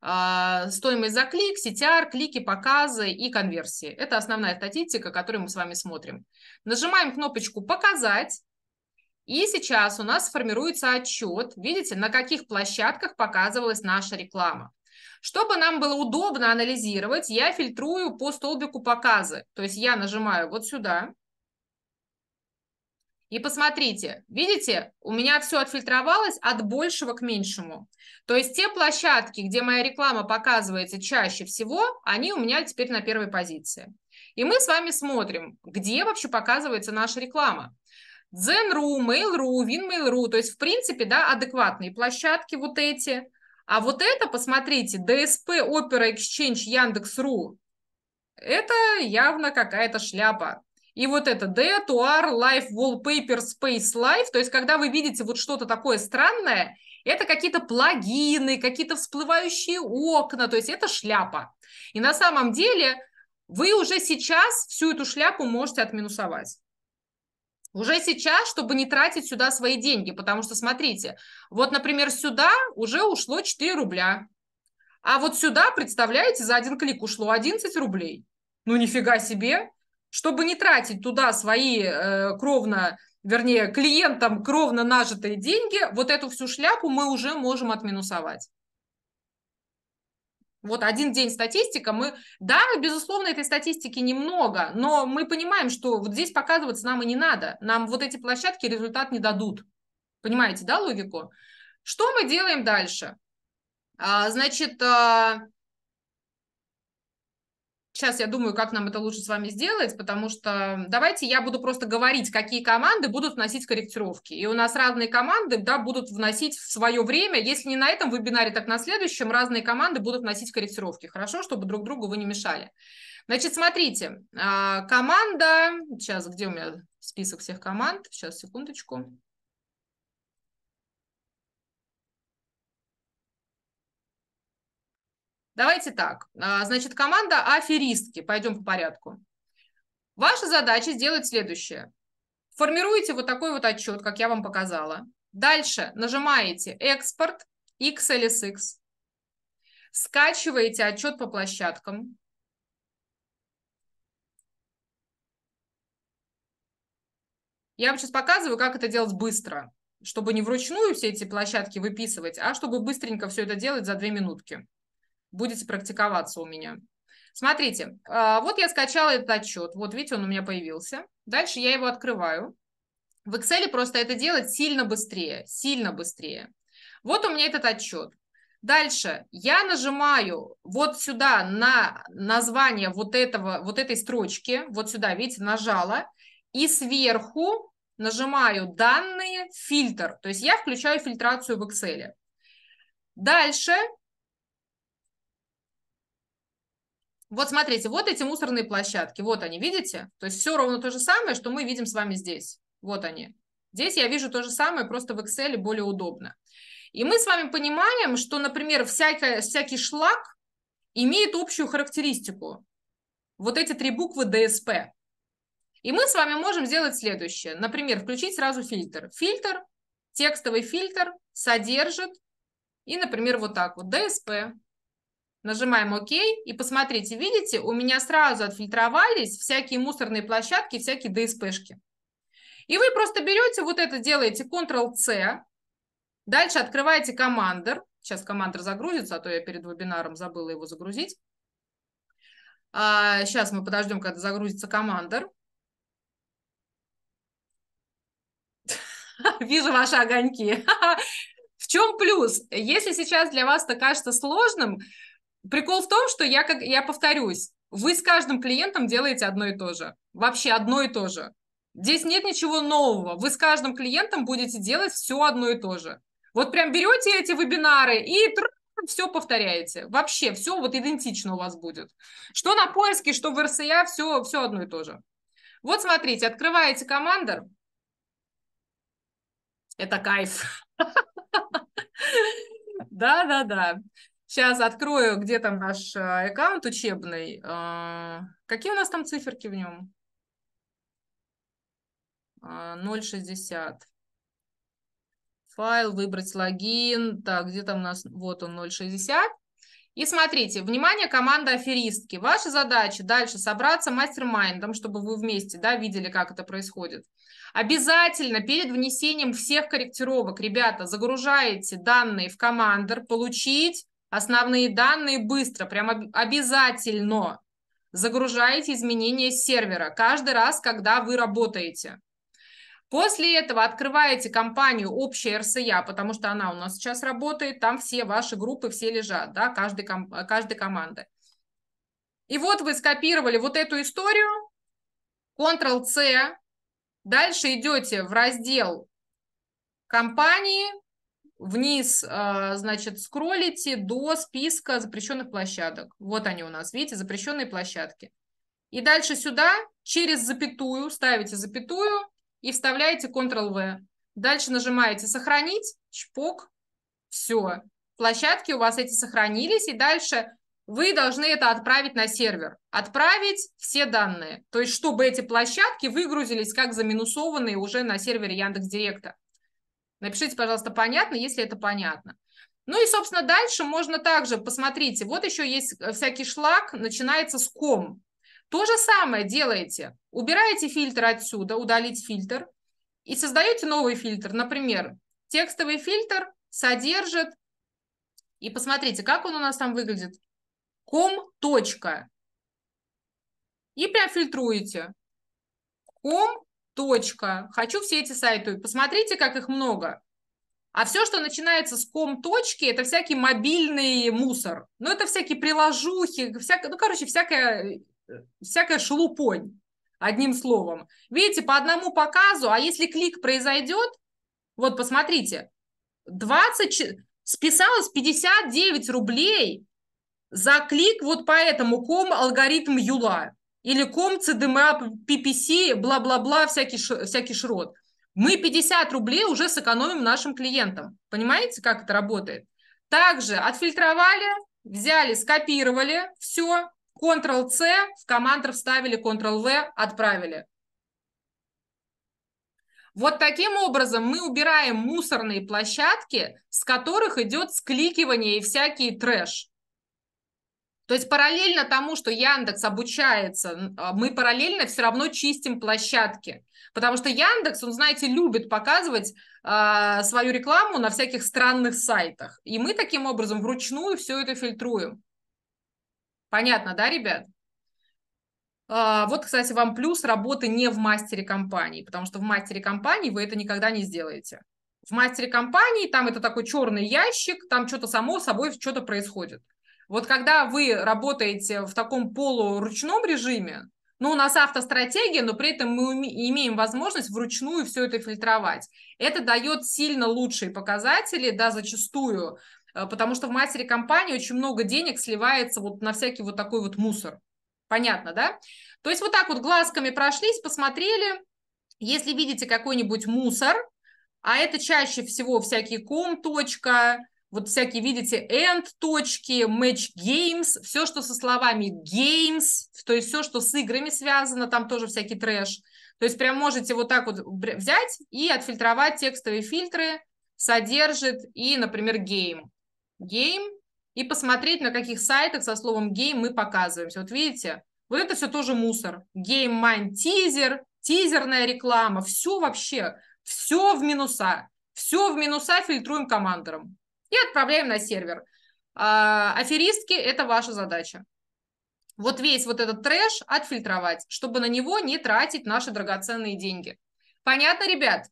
э, стоимость за клик, CTR, клики, показы и конверсии. Это основная статистика, которую мы с вами смотрим. Нажимаем кнопочку «Показать». И сейчас у нас формируется отчет, видите, на каких площадках показывалась наша реклама. Чтобы нам было удобно анализировать, я фильтрую по столбику показы. То есть я нажимаю вот сюда. И посмотрите, видите, у меня все отфильтровалось от большего к меньшему. То есть те площадки, где моя реклама показывается чаще всего, они у меня теперь на первой позиции. И мы с вами смотрим, где вообще показывается наша реклама. Дзен.ру, Mail.ru, Win.mail.ru, то есть, в принципе, да, адекватные площадки вот эти. А вот это, посмотрите, DSP, Opera Exchange, Яндекс.ру, это явно какая-то шляпа. И вот это D, Tuar, Life, Wallpaper, Space Life, то есть, когда вы видите вот что-то такое странное, это какие-то плагины, какие-то всплывающие окна, то есть это шляпа. И на самом деле вы уже сейчас всю эту шляпу можете отминусовать. Уже сейчас, чтобы не тратить сюда свои деньги, потому что, смотрите, вот, например, сюда уже ушло 4 рубля, а вот сюда, представляете, за один клик ушло 11 рублей. Ну, нифига себе. Чтобы не тратить туда свои э, кровно, вернее, клиентам кровно нажитые деньги, вот эту всю шляпу мы уже можем отминусовать. Вот один день статистика, мы, да, безусловно, этой статистики немного, но мы понимаем, что вот здесь показываться нам и не надо. Нам вот эти площадки результат не дадут. Понимаете, да, логику? Что мы делаем дальше? А, значит, а, Сейчас я думаю, как нам это лучше с вами сделать, потому что давайте я буду просто говорить, какие команды будут вносить корректировки. И у нас разные команды да, будут вносить в свое время, если не на этом вебинаре, так на следующем, разные команды будут вносить корректировки. Хорошо, чтобы друг другу вы не мешали. Значит, смотрите, а, команда... Сейчас, где у меня список всех команд? Сейчас, секундочку. Давайте так. А, значит, команда аферистки. Пойдем по порядку. Ваша задача сделать следующее. Формируете вот такой вот отчет, как я вам показала. Дальше нажимаете «Экспорт», «XLSX». Скачиваете отчет по площадкам. Я вам сейчас показываю, как это делать быстро, чтобы не вручную все эти площадки выписывать, а чтобы быстренько все это делать за две минутки будете практиковаться у меня. Смотрите, а, вот я скачала этот отчет, вот видите, он у меня появился. Дальше я его открываю. В Excel просто это делать сильно быстрее, сильно быстрее. Вот у меня этот отчет. Дальше я нажимаю вот сюда на название вот, этого, вот этой строчки, вот сюда, видите, нажала, и сверху нажимаю «Данные», «Фильтр». То есть я включаю фильтрацию в Excel. Дальше Вот смотрите, вот эти мусорные площадки, вот они, видите? То есть все ровно то же самое, что мы видим с вами здесь. Вот они. Здесь я вижу то же самое, просто в Excel более удобно. И мы с вами понимаем, что, например, всякое, всякий шлак имеет общую характеристику. Вот эти три буквы ДСП. И мы с вами можем сделать следующее. Например, включить сразу фильтр. Фильтр, текстовый фильтр содержит, и, например, вот так вот, ДСП. Нажимаем ОК и посмотрите, видите, у меня сразу отфильтровались всякие мусорные площадки, всякие ДСПшки. И вы просто берете вот это, делаете Ctrl-C, дальше открываете командер. Сейчас командер загрузится, а то я перед вебинаром забыла его загрузить. А, сейчас мы подождем, когда загрузится командер. Вижу ваши огоньки. В чем плюс? Если сейчас для вас это кажется сложным, Прикол в том, что я, как, я повторюсь, вы с каждым клиентом делаете одно и то же. Вообще одно и то же. Здесь нет ничего нового. Вы с каждым клиентом будете делать все одно и то же. Вот прям берете эти вебинары и все повторяете. Вообще все вот идентично у вас будет. Что на поиске, что в РСЯ, все, все одно и то же. Вот смотрите, открываете командер, Это кайф. Да-да-да. Сейчас открою, где там наш э, аккаунт учебный. А, какие у нас там циферки в нем? 0,60. А, Файл, выбрать логин. Так, где там у нас? Вот он, 0,60. И смотрите, внимание, команда аферистки. Ваша задача дальше собраться мастер-майндом, чтобы вы вместе да, видели, как это происходит. Обязательно перед внесением всех корректировок, ребята, загружаете данные в командер, получить основные данные быстро, прям обязательно загружаете изменения с сервера каждый раз, когда вы работаете. После этого открываете компанию общая РСЯ, потому что она у нас сейчас работает, там все ваши группы, все лежат, да, каждой, каждой команды. И вот вы скопировали вот эту историю, Ctrl-C, дальше идете в раздел компании, вниз, а, значит, скроллите до списка запрещенных площадок. Вот они у нас, видите, запрещенные площадки. И дальше сюда через запятую ставите запятую и вставляете Ctrl-V. Дальше нажимаете «Сохранить», чпок, все. Площадки у вас эти сохранились, и дальше вы должны это отправить на сервер. Отправить все данные. То есть, чтобы эти площадки выгрузились как заминусованные уже на сервере Яндекс.Директа. Напишите, пожалуйста, понятно, если это понятно. Ну и, собственно, дальше можно также, посмотрите, вот еще есть э, всякий шлак, начинается с ком. То же самое делаете. Убираете фильтр отсюда, удалить фильтр, и создаете новый фильтр. Например, текстовый фильтр содержит, и посмотрите, как он у нас там выглядит, ком. точка. И прям фильтруете. Ком точка, хочу все эти сайты, посмотрите, как их много. А все, что начинается с ком точки, это всякий мобильный мусор. Ну, это всякие приложухи, всякое, ну, короче, всякая, э, всякая шелупонь, одним словом. Видите, по одному показу, а если клик произойдет, вот посмотрите, 20, списалось 59 рублей за клик вот по этому ком алгоритм Юла. Или ком, ЦДМА, PPC, бла-бла-бла, всякий, ш, всякий шрот. Мы 50 рублей уже сэкономим нашим клиентам. Понимаете, как это работает? Также отфильтровали, взяли, скопировали, все, Ctrl-C, в командор вставили, Ctrl-V, отправили. Вот таким образом мы убираем мусорные площадки, с которых идет скликивание и всякий трэш. То есть параллельно тому, что Яндекс обучается, а, мы параллельно все равно чистим площадки. Потому что Яндекс, он, знаете, любит показывать э, свою рекламу на всяких странных сайтах. И мы таким образом вручную все это фильтруем. Понятно, да, ребят? Э, вот, кстати, вам плюс работы не в мастере компании, потому что в мастере компании вы это никогда не сделаете. В мастере компании там это такой черный ящик, там что-то само собой что-то происходит. Вот когда вы работаете в таком полуручном режиме, ну, у нас автостратегия, но при этом мы имеем возможность вручную все это фильтровать. Это дает сильно лучшие показатели, да, зачастую, э, потому что в матери компании очень много денег сливается вот на всякий вот такой вот мусор. Понятно, да? То есть вот так вот глазками прошлись, посмотрели. Если видите какой-нибудь мусор, а это чаще всего всякие ком, точка, вот всякие, видите, end точки, match games, все, что со словами games, то есть все, что с играми связано, там тоже всякий трэш. То есть прям можете вот так вот взять и отфильтровать текстовые фильтры, содержит и, например, game. Game и посмотреть, на каких сайтах со словом game мы показываемся. Вот видите, вот это все тоже мусор. Game mind тизер, тизерная реклама, все вообще, все в минуса. Все в минуса фильтруем командором и отправляем на сервер. А, аферистки – это ваша задача. Вот весь вот этот трэш отфильтровать, чтобы на него не тратить наши драгоценные деньги. Понятно, ребят?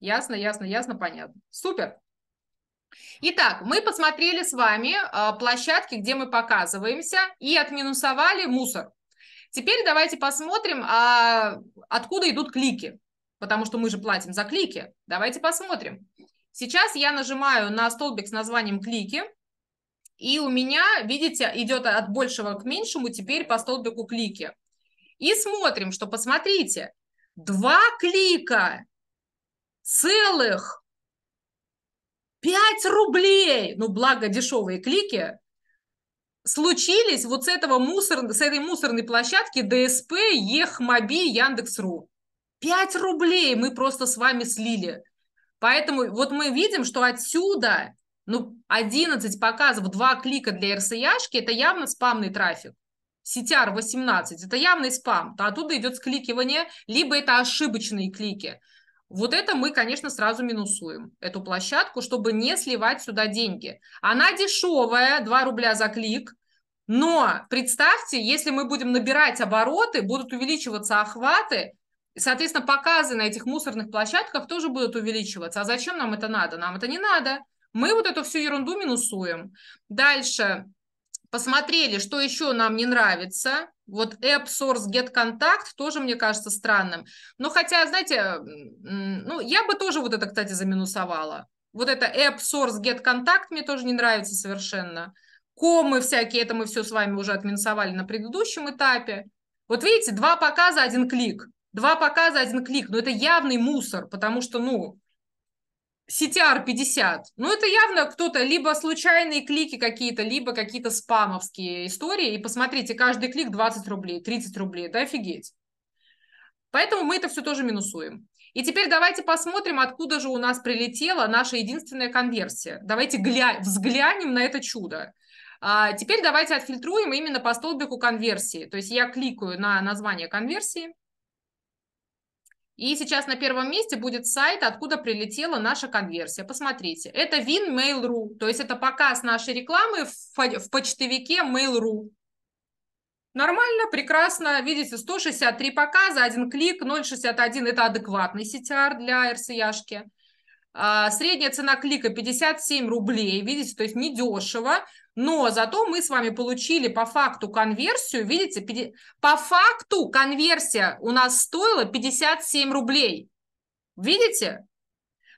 Ясно, ясно, ясно, понятно. Супер. Итак, мы посмотрели с вами а, площадки, где мы показываемся, и отминусовали мусор. Теперь давайте посмотрим, а, откуда идут клики, потому что мы же платим за клики. Давайте посмотрим. Сейчас я нажимаю на столбик с названием клики, и у меня, видите, идет от большего к меньшему теперь по столбику клики. И смотрим, что посмотрите, два клика целых 5 рублей, ну благо дешевые клики, случились вот с, этого мусор, с этой мусорной площадки ДСП, Ехмоби, Яндекс.ру. 5 рублей мы просто с вами слили. Поэтому вот мы видим, что отсюда ну, 11 показов, 2 клика для РСЯшки, это явно спамный трафик. CTR 18, это явный спам, то оттуда идет скликивание, либо это ошибочные клики. Вот это мы, конечно, сразу минусуем, эту площадку, чтобы не сливать сюда деньги. Она дешевая, 2 рубля за клик, но представьте, если мы будем набирать обороты, будут увеличиваться охваты, соответственно, показы на этих мусорных площадках тоже будут увеличиваться. А зачем нам это надо? Нам это не надо. Мы вот эту всю ерунду минусуем. Дальше посмотрели, что еще нам не нравится. Вот App Source Get Contact тоже, мне кажется, странным. Но хотя, знаете, ну, я бы тоже вот это, кстати, заминусовала. Вот это App Source Get Contact мне тоже не нравится совершенно. Комы всякие, это мы все с вами уже отминусовали на предыдущем этапе. Вот видите, два показа, один клик. Два показа, один клик. Но ну, это явный мусор, потому что, ну, CTR 50. Ну, это явно кто-то, либо случайные клики какие-то, либо какие-то спамовские истории. И посмотрите, каждый клик 20 рублей, 30 рублей. Да офигеть. Поэтому мы это все тоже минусуем. И теперь давайте посмотрим, откуда же у нас прилетела наша единственная конверсия. Давайте гля... взглянем на это чудо. А теперь давайте отфильтруем именно по столбику конверсии. То есть я кликаю на название конверсии. И сейчас на первом месте будет сайт, откуда прилетела наша конверсия. Посмотрите, это winmail.ru, то есть это показ нашей рекламы в, в почтовике Mail.ru. Нормально, прекрасно. Видите, 163 показа, один клик, 0,61 – это адекватный CTR для RCA-шки. А, средняя цена клика 57 рублей, видите, то есть недешево, но зато мы с вами получили по факту конверсию, видите, по факту конверсия у нас стоила 57 рублей. Видите?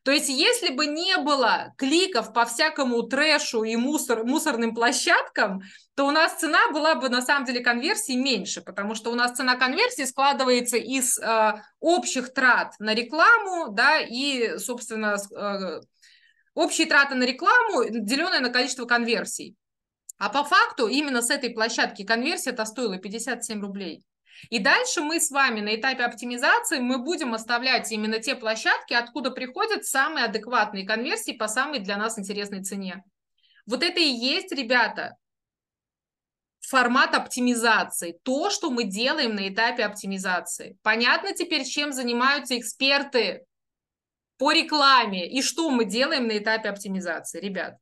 То есть, если бы не было кликов по всякому трэшу и мусор, мусорным площадкам, то у нас цена была бы на самом деле конверсии меньше, потому что у нас цена конверсии складывается из э, общих трат на рекламу, да, и, собственно, э, общие траты на рекламу, деленное на количество конверсий. А по факту именно с этой площадки конверсия-то стоила 57 рублей. И дальше мы с вами на этапе оптимизации мы будем оставлять именно те площадки, откуда приходят самые адекватные конверсии по самой для нас интересной цене. Вот это и есть, ребята, формат оптимизации, то, что мы делаем на этапе оптимизации. Понятно теперь, чем занимаются эксперты по рекламе и что мы делаем на этапе оптимизации, ребят.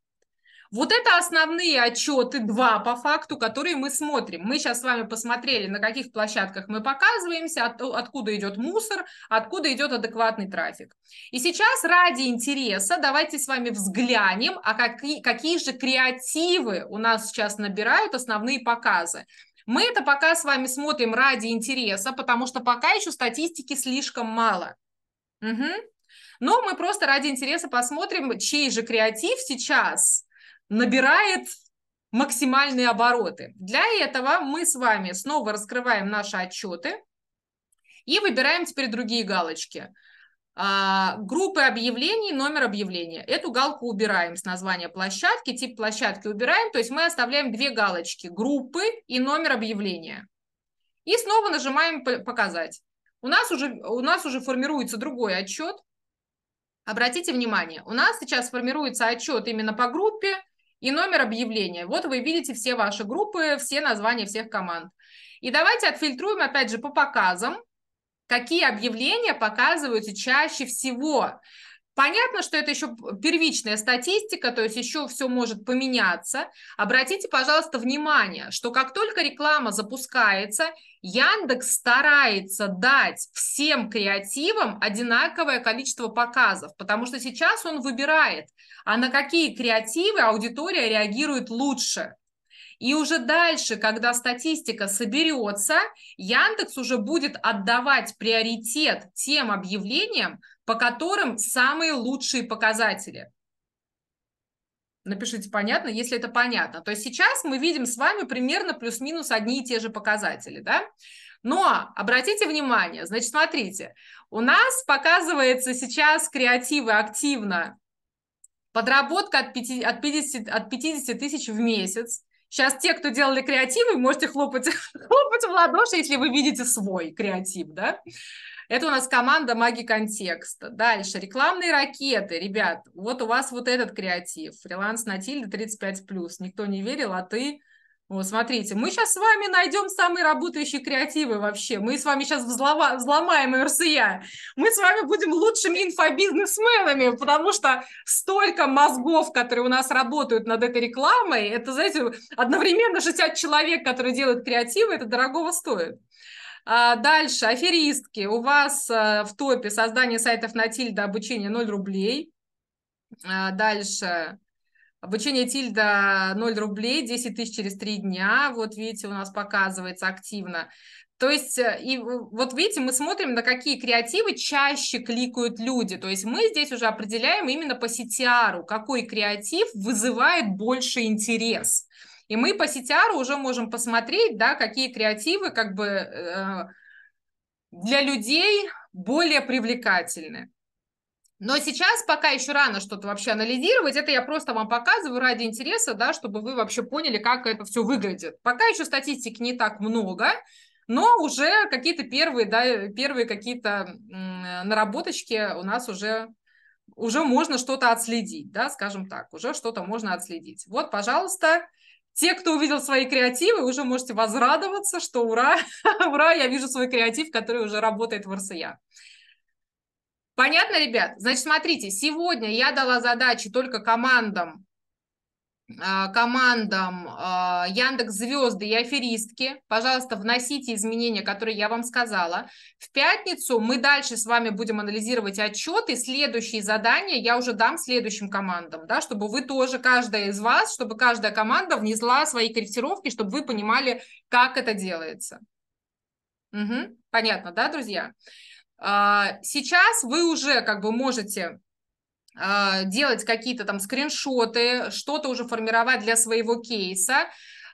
Вот это основные отчеты, два по факту, которые мы смотрим. Мы сейчас с вами посмотрели, на каких площадках мы показываемся, от, откуда идет мусор, откуда идет адекватный трафик. И сейчас ради интереса давайте с вами взглянем, а какие, какие же креативы у нас сейчас набирают основные показы. Мы это пока с вами смотрим ради интереса, потому что пока еще статистики слишком мало. Угу. Но мы просто ради интереса посмотрим, чей же креатив сейчас набирает максимальные обороты. Для этого мы с вами снова раскрываем наши отчеты и выбираем теперь другие галочки. А, группы объявлений, номер объявления. Эту галку убираем с названия площадки, тип площадки убираем, то есть мы оставляем две галочки, группы и номер объявления. И снова нажимаем «Показать». У нас, уже, у нас уже формируется другой отчет. Обратите внимание, у нас сейчас формируется отчет именно по группе, и номер объявления. Вот вы видите все ваши группы, все названия всех команд. И давайте отфильтруем, опять же, по показам, какие объявления показываются чаще всего. Понятно, что это еще первичная статистика, то есть еще все может поменяться. Обратите, пожалуйста, внимание, что как только реклама запускается, Яндекс старается дать всем креативам одинаковое количество показов, потому что сейчас он выбирает, а на какие креативы аудитория реагирует лучше. И уже дальше, когда статистика соберется, Яндекс уже будет отдавать приоритет тем объявлениям, по которым самые лучшие показатели. Напишите, понятно, если это понятно. То есть сейчас мы видим с вами примерно плюс-минус одни и те же показатели, да? Но обратите внимание, значит, смотрите, у нас показывается сейчас креативы активно подработка от 50, от 50, от 50 тысяч в месяц. Сейчас те, кто делали креативы, можете хлопать, хлопать в ладоши, если вы видите свой креатив, да? Это у нас команда маги контекста. Дальше, рекламные ракеты, ребят, вот у вас вот этот креатив, фриланс на Тильде 35+, никто не верил, а ты... Вот, смотрите, мы сейчас с вами найдем самые работающие креативы вообще. Мы с вами сейчас взлома- взломаем РСЯ. Мы с вами будем лучшими инфобизнесменами, потому что столько мозгов, которые у нас работают над этой рекламой, это, знаете, одновременно 60 человек, которые делают креативы, это дорогого стоит. А дальше, аферистки. У вас э, в топе создание сайтов на тильда, обучение 0 рублей. А дальше, обучение тильда 0 рублей, 10 тысяч через 3 дня. Вот видите, у нас показывается активно. То есть, э, и вот видите, мы смотрим, на какие креативы чаще кликают люди. То есть мы здесь уже определяем именно по CTR, какой креатив вызывает больше интерес. И мы по CTR уже можем посмотреть, да, какие креативы как бы э, для людей более привлекательны. Но сейчас пока еще рано что-то вообще анализировать, это я просто вам показываю ради интереса, да, чтобы вы вообще поняли, как это все выглядит. Пока еще статистики не так много, но уже какие-то первые, да, первые какие-то наработочки у нас уже уже можно что-то отследить, да, скажем так, уже что-то можно отследить. Вот, пожалуйста, те, кто увидел свои креативы, уже можете возрадоваться, что ура, ура, я вижу свой креатив, который уже работает в РСЯ. Понятно, ребят? Значит, смотрите, сегодня я дала задачи только командам а, командам а, Яндекс Звезды и Аферистки. Пожалуйста, вносите изменения, которые я вам сказала. В пятницу мы дальше с вами будем анализировать отчеты. Следующие задания я уже дам следующим командам, да, чтобы вы тоже, каждая из вас, чтобы каждая команда внесла свои корректировки, чтобы вы понимали, как это делается. Угу. Понятно, да, друзья? А, сейчас вы уже как бы можете а, делать какие-то там скриншоты, что-то уже формировать для своего кейса.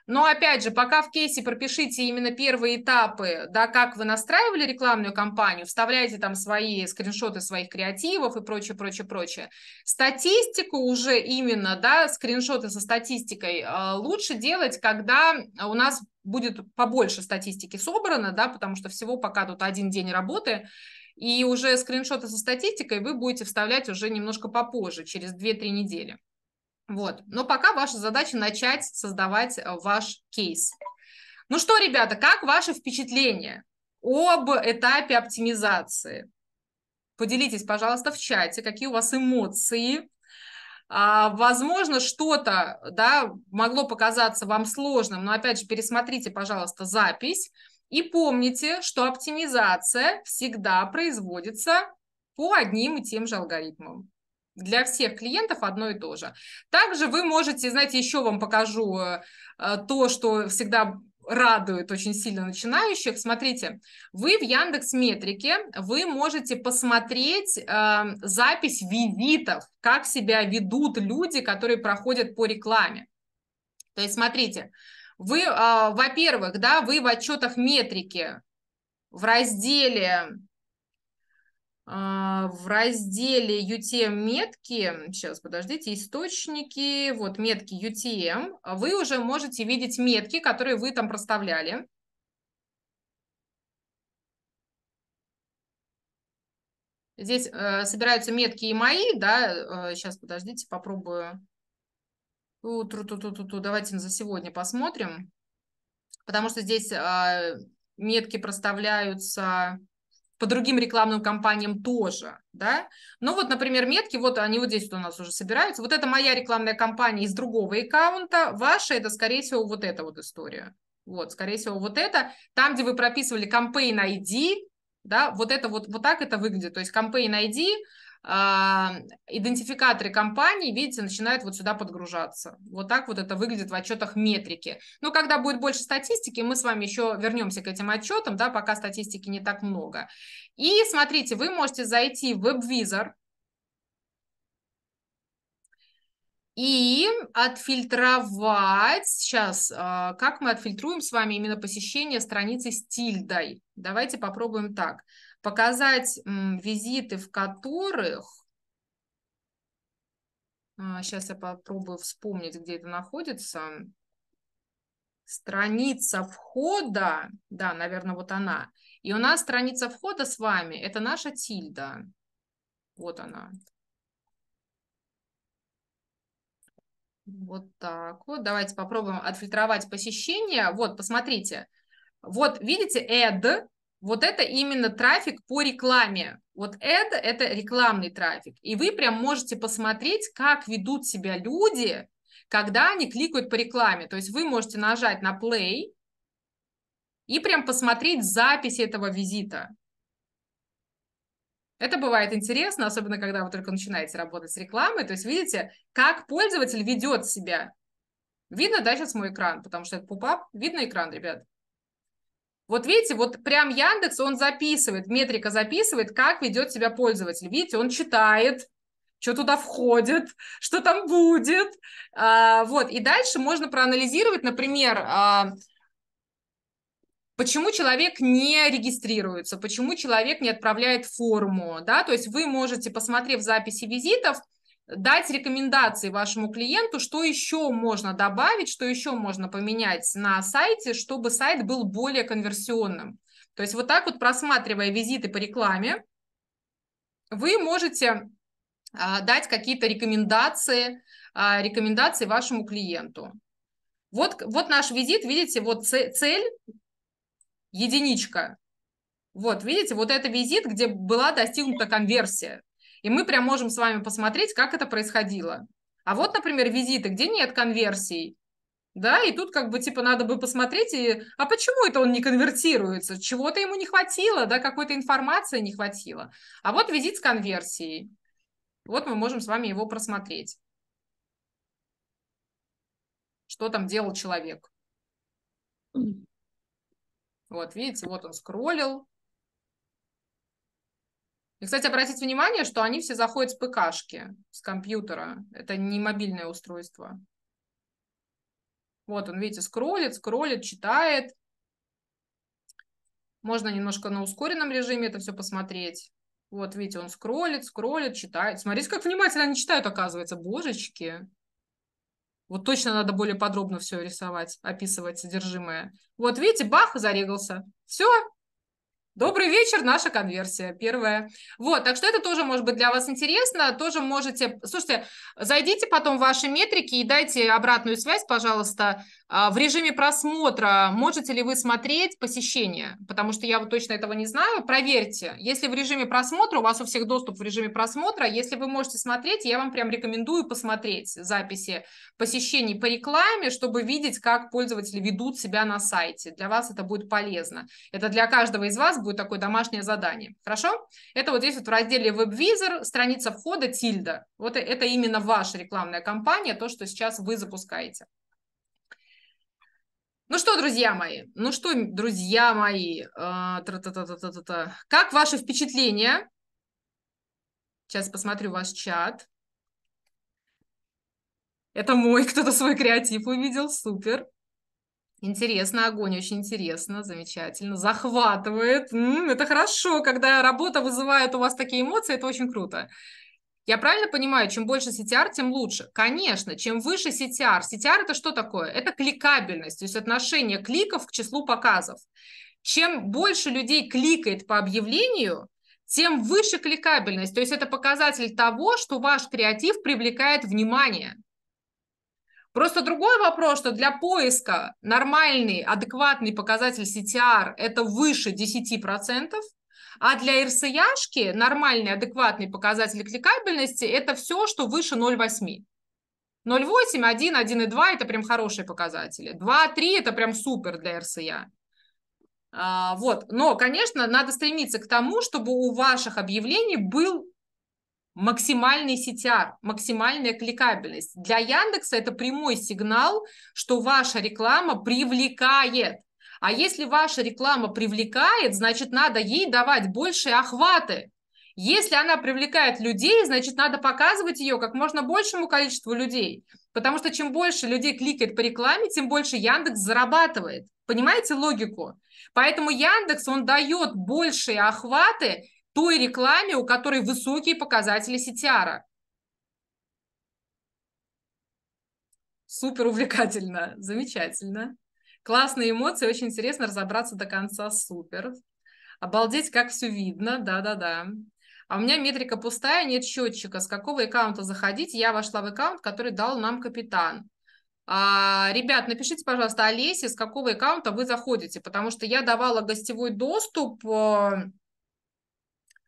Но опять же, пока в кейсе пропишите именно первые этапы, да, как вы настраивали рекламную кампанию, вставляйте там свои скриншоты своих креативов и прочее, прочее, прочее. Статистику уже именно, да, скриншоты со статистикой а, лучше делать, когда у нас будет побольше статистики собрано, да, потому что всего пока тут один день работы, и уже скриншоты со статистикой вы будете вставлять уже немножко попозже, через 2-3 недели. Вот. Но пока ваша задача начать создавать э, ваш кейс. Ну что, ребята, как ваши впечатления об этапе оптимизации? Поделитесь, пожалуйста, в чате, какие у вас эмоции. А, возможно, что-то да, могло показаться вам сложным, но опять же пересмотрите, пожалуйста, запись и помните, что оптимизация всегда производится по одним и тем же алгоритмам. Для всех клиентов одно и то же. Также вы можете, знаете, еще вам покажу э, э, то, что всегда радует очень сильно начинающих. Смотрите, вы в Яндекс Метрике, вы можете посмотреть э, запись визитов, как себя ведут люди, которые проходят по рекламе. То есть смотрите, вы, а, во-первых, да, вы в отчетах метрики в разделе а, в разделе UTM метки, сейчас подождите, источники, вот метки UTM, вы уже можете видеть метки, которые вы там проставляли. Здесь э, собираются метки и мои, да, э, сейчас подождите, попробую Ту -ту Давайте за сегодня посмотрим, потому что здесь а, метки проставляются по другим рекламным кампаниям тоже, да. Ну вот, например, метки, вот они вот здесь вот у нас уже собираются. Вот это моя рекламная кампания из другого аккаунта, ваша это, скорее всего, вот эта вот история. Вот, скорее всего, вот это. Там, где вы прописывали campaign ID, да, вот это вот, вот так это выглядит. То есть campaign ID, а, идентификаторы компаний, видите, начинают вот сюда подгружаться. Вот так вот это выглядит в отчетах метрики. Но когда будет больше статистики, мы с вами еще вернемся к этим отчетам, да, пока статистики не так много. И смотрите, вы можете зайти в WebVisor, и отфильтровать, сейчас, а, как мы отфильтруем с вами именно посещение страницы с тильдой. Давайте попробуем так. Показать визиты, в которых... Сейчас а, я попробую вспомнить, где это находится. Страница входа, да, наверное, вот она. И у нас страница входа с вами, это наша тильда. Вот она, Вот так вот. Давайте попробуем отфильтровать посещения. Вот, посмотрите. Вот, видите, ad, вот это именно трафик по рекламе. Вот это, это рекламный трафик. И вы прям можете посмотреть, как ведут себя люди, когда они кликают по рекламе. То есть вы можете нажать на play и прям посмотреть запись этого визита. Это бывает интересно, особенно когда вы только начинаете работать с рекламой. То есть видите, как пользователь ведет себя. Видно, да, сейчас мой экран, потому что это пупап. Видно экран, ребят? Вот видите, вот прям Яндекс, он записывает, метрика записывает, как ведет себя пользователь. Видите, он читает, что туда входит, что там будет. А, вот, и дальше можно проанализировать, например, а, Почему человек не регистрируется, почему человек не отправляет форму, да, то есть вы можете, посмотрев записи визитов, дать рекомендации вашему клиенту, что еще можно добавить, что еще можно поменять на сайте, чтобы сайт был более конверсионным. То есть вот так вот просматривая визиты по рекламе, вы можете а, дать какие-то рекомендации, а, рекомендации вашему клиенту. Вот, вот наш визит, видите, вот цель, единичка. Вот, видите, вот это визит, где была достигнута конверсия. И мы прям можем с вами посмотреть, как это происходило. А вот, например, визиты, где нет конверсий, да, и тут как бы типа надо бы посмотреть, и, а почему это он не конвертируется, чего-то ему не хватило, да, какой-то информации не хватило. А вот визит с конверсией, вот мы можем с вами его просмотреть. Что там делал человек? Вот, видите, вот он скроллил. И, кстати, обратите внимание, что они все заходят с ПКшки, с компьютера. Это не мобильное устройство. Вот он, видите, скроллит, скроллит, читает. Можно немножко на ускоренном режиме это все посмотреть. Вот, видите, он скроллит, скроллит, читает. Смотрите, как внимательно они читают, оказывается, божечки. Вот точно надо более подробно все рисовать, описывать содержимое. Вот видите, бах, зарегался. Все, Добрый вечер, наша конверсия первая. Вот, так что это тоже может быть для вас интересно, тоже можете, слушайте, зайдите потом в ваши метрики и дайте обратную связь, пожалуйста, а, в режиме просмотра, можете ли вы смотреть посещение, потому что я вот точно этого не знаю, проверьте, если в режиме просмотра, у вас у всех доступ в режиме просмотра, если вы можете смотреть, я вам прям рекомендую посмотреть записи посещений по рекламе, чтобы видеть, как пользователи ведут себя на сайте, для вас это будет полезно, это для каждого из вас будет такое домашнее задание. Хорошо? Это вот здесь вот в разделе WebVisor страница входа тильда. Вот э, это именно ваша рекламная кампания, то, что сейчас вы запускаете. Ну что, друзья мои, ну что, друзья мои, э, как ваши впечатления? Сейчас посмотрю ваш чат. Это мой, кто-то свой креатив увидел, супер. Интересно, огонь, очень интересно, замечательно, захватывает. это хорошо, когда работа вызывает у вас такие эмоции, это очень круто. Я правильно понимаю, чем больше CTR, тем лучше? Конечно, чем выше CTR. CTR это что такое? Это кликабельность, то есть отношение кликов к числу показов. Чем больше людей кликает по объявлению, тем выше кликабельность. То есть это показатель того, что ваш креатив привлекает внимание. Просто другой вопрос, что для поиска нормальный, адекватный показатель CTR – это выше 10%, а для РСЯшки нормальный, адекватный показатель кликабельности – это все, что выше 0,8. 0,8, 1, 1,2 – это прям хорошие показатели. 2, 3 – это прям супер для РСЯ. А, вот. Но, конечно, надо стремиться к тому, чтобы у ваших объявлений был максимальный CTR, максимальная кликабельность. Для Яндекса это прямой сигнал, что ваша реклама привлекает. А если ваша реклама привлекает, значит, надо ей давать большие охваты. Если она привлекает людей, значит, надо показывать ее как можно большему количеству людей. Потому что чем больше людей кликает по рекламе, тем больше Яндекс зарабатывает. Понимаете логику? Поэтому Яндекс, он дает большие охваты той рекламе, у которой высокие показатели CTR. Супер увлекательно, замечательно. Классные эмоции, очень интересно разобраться до конца, супер. Обалдеть, как все видно, да-да-да. А у меня метрика пустая, нет счетчика. С какого аккаунта заходить? Я вошла в аккаунт, который дал нам капитан. А, ребят, напишите, пожалуйста, Олесе, с какого аккаунта вы заходите, потому что я давала гостевой доступ э,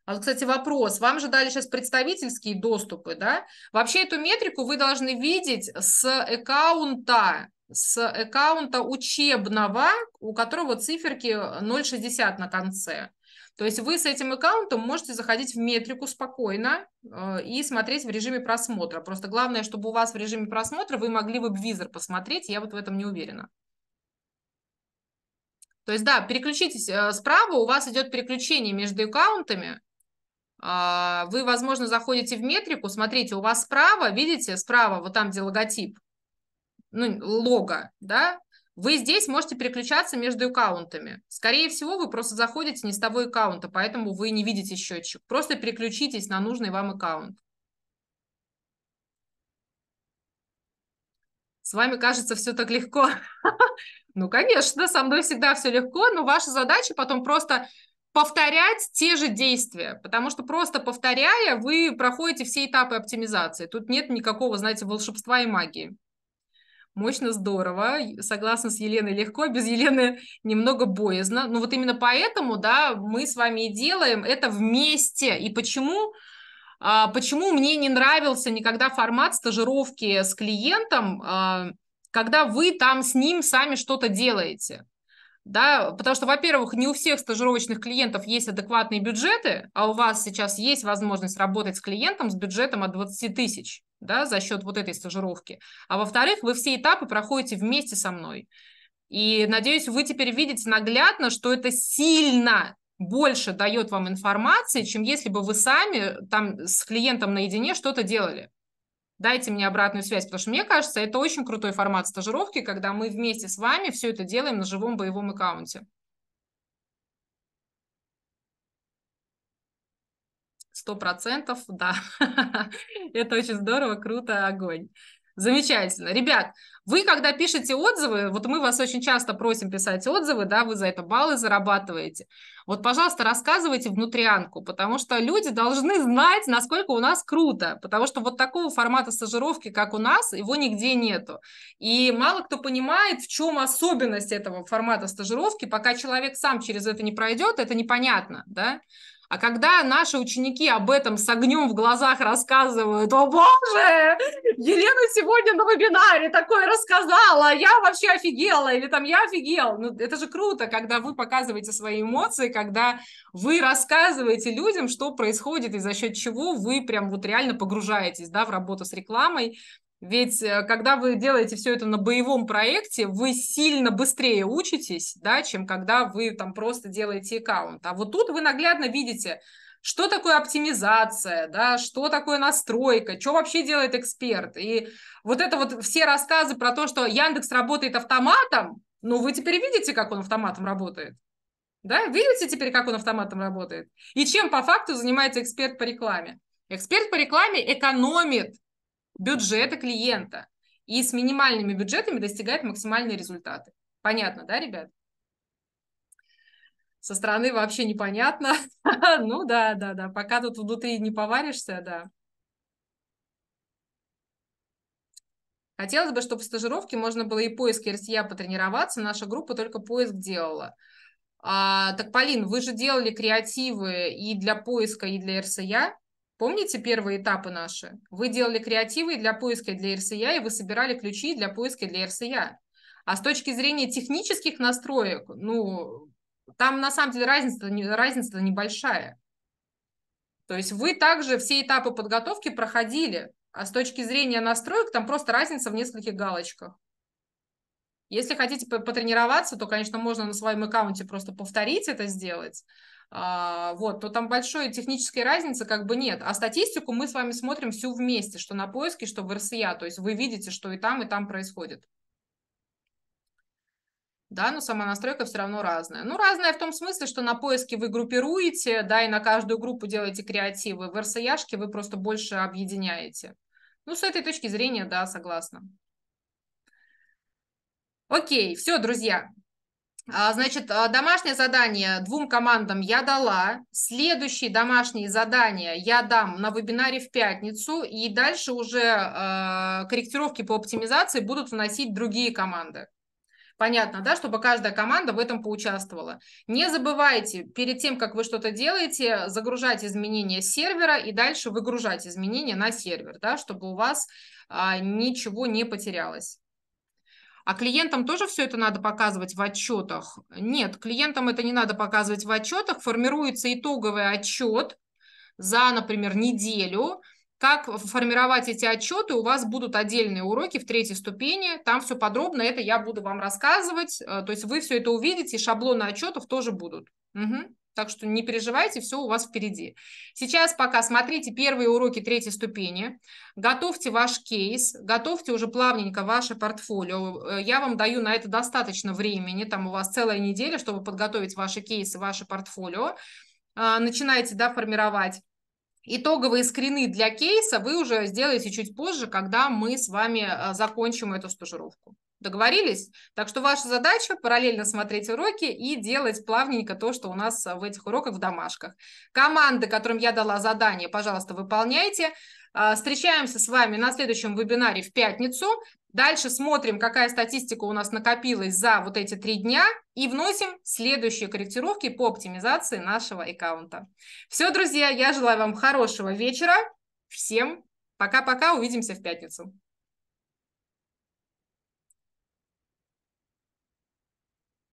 а вот, кстати, вопрос. Вам же дали сейчас представительские доступы, да? Вообще эту метрику вы должны видеть с аккаунта, с аккаунта учебного, у которого циферки 0,60 э, на конце. То есть вы с этим аккаунтом можете заходить в метрику спокойно э, и смотреть в режиме просмотра. Просто главное, чтобы у вас в режиме просмотра вы могли веб-визор посмотреть, я вот в этом не уверена. То есть, да, переключитесь э, справа, у вас идет переключение между аккаунтами, а, вы, возможно, заходите в метрику, смотрите, у вас справа, видите, справа, вот там, где логотип, ну, лого, да, вы здесь можете переключаться между аккаунтами. Скорее всего, вы просто заходите не с того аккаунта, поэтому вы не видите счетчик. Просто переключитесь на нужный вам аккаунт. С вами кажется все так легко. Ну, конечно, со мной всегда все легко, но ваша задача потом просто повторять те же действия, потому что просто повторяя, вы проходите все этапы оптимизации. Тут нет никакого, знаете, волшебства и магии. Мощно, здорово. Согласна с Еленой легко, а без Елены немного боязно. Но ну, вот именно поэтому, да, мы с вами и делаем это вместе. И почему? А, почему мне не нравился никогда формат стажировки с клиентом, а, когда вы там с ним сами что-то делаете? да, потому что, во-первых, не у всех стажировочных клиентов есть адекватные бюджеты, а у вас сейчас есть возможность работать с клиентом с бюджетом от 20 тысяч, да, за счет вот этой стажировки. А во-вторых, вы все этапы проходите вместе со мной. И, надеюсь, вы теперь видите наглядно, что это сильно больше дает вам информации, чем если бы вы сами там с клиентом наедине что-то делали дайте мне обратную связь, потому что мне кажется, это очень крутой формат стажировки, когда мы вместе с вами все это делаем на живом боевом аккаунте. Сто процентов, да. это очень здорово, круто, огонь. Замечательно. Ребят, вы когда пишете отзывы, вот мы вас очень часто просим писать отзывы, да, вы за это баллы зарабатываете. Вот, пожалуйста, рассказывайте внутрянку, потому что люди должны знать, насколько у нас круто, потому что вот такого формата стажировки, как у нас, его нигде нету. И мало кто понимает, в чем особенность этого формата стажировки, пока человек сам через это не пройдет, это непонятно, да. А когда наши ученики об этом с огнем в глазах рассказывают, о боже, Елена сегодня на вебинаре такое рассказала, я вообще офигела, или там я офигел. Ну, это же круто, когда вы показываете свои эмоции, когда вы рассказываете людям, что происходит и за счет чего вы прям вот реально погружаетесь да, в работу с рекламой. Ведь э, когда вы делаете все это на боевом проекте, вы сильно быстрее учитесь, да, чем когда вы там просто делаете аккаунт. А вот тут вы наглядно видите, что такое оптимизация, да, что такое настройка, что вообще делает эксперт. И вот это вот все рассказы про то, что Яндекс работает автоматом, ну вы теперь видите, как он автоматом работает. Да, видите теперь, как он автоматом работает? И чем по факту занимается эксперт по рекламе? Эксперт по рекламе экономит бюджета клиента и с минимальными бюджетами достигает максимальные результаты. Понятно, да, ребят? Со стороны вообще непонятно. ну да, да, да, пока тут внутри не поваришься, да. Хотелось бы, чтобы в стажировке можно было и поиск РСЯ потренироваться, наша группа только поиск делала. А, так, Полин, вы же делали креативы и для поиска, и для РСЯ. Помните первые этапы наши? Вы делали креативы для поиска для РСЯ, и вы собирали ключи для поиска для РСЯ. А с точки зрения технических настроек, ну, там на самом деле разница, разница небольшая. То есть вы также все этапы подготовки проходили, а с точки зрения настроек там просто разница в нескольких галочках. Если хотите потренироваться, то, конечно, можно на своем аккаунте просто повторить это сделать. А, вот, то там большой технической разницы как бы нет. А статистику мы с вами смотрим всю вместе, что на поиске, что в РСЯ, то есть вы видите, что и там, и там происходит. Да, но сама настройка все равно разная. Ну, разная в том смысле, что на поиске вы группируете, да, и на каждую группу делаете креативы. В РСЯшке вы просто больше объединяете. Ну, с этой точки зрения, да, согласна. Окей, все, друзья, а, значит, а, домашнее задание двум командам я дала. Следующие домашние задания я дам на вебинаре в пятницу. И дальше уже э, корректировки по оптимизации будут вносить другие команды. Понятно, да, чтобы каждая команда в этом поучаствовала. Не забывайте, перед тем, как вы что-то делаете, загружать изменения с сервера и дальше выгружать изменения на сервер, да, чтобы у вас а, ничего не потерялось. А клиентам тоже все это надо показывать в отчетах? Нет, клиентам это не надо показывать в отчетах. Формируется итоговый отчет за, например, неделю. Как формировать эти отчеты? У вас будут отдельные уроки в третьей ступени. Там все подробно. Это я буду вам рассказывать. Э, то есть вы все это увидите. Шаблоны отчетов тоже будут. Угу. Так что не переживайте, все у вас впереди. Сейчас пока смотрите первые уроки третьей ступени, готовьте ваш кейс, готовьте уже плавненько ваше портфолио. Э, я вам даю на это достаточно времени, там у вас целая неделя, чтобы подготовить ваши кейсы, ваше портфолио. А, Начинайте да, формировать. Итоговые скрины для кейса вы уже сделаете чуть позже, когда мы с вами э, закончим эту стажировку. Договорились? Так что ваша задача параллельно смотреть уроки и делать плавненько то, что у нас в этих уроках в домашках. Команды, которым я дала задание, пожалуйста, выполняйте. А, встречаемся с вами на следующем вебинаре в пятницу. Дальше смотрим, какая статистика у нас накопилась за вот эти три дня и вносим следующие корректировки по оптимизации нашего аккаунта. Все, друзья, я желаю вам хорошего вечера. Всем пока-пока, увидимся в пятницу.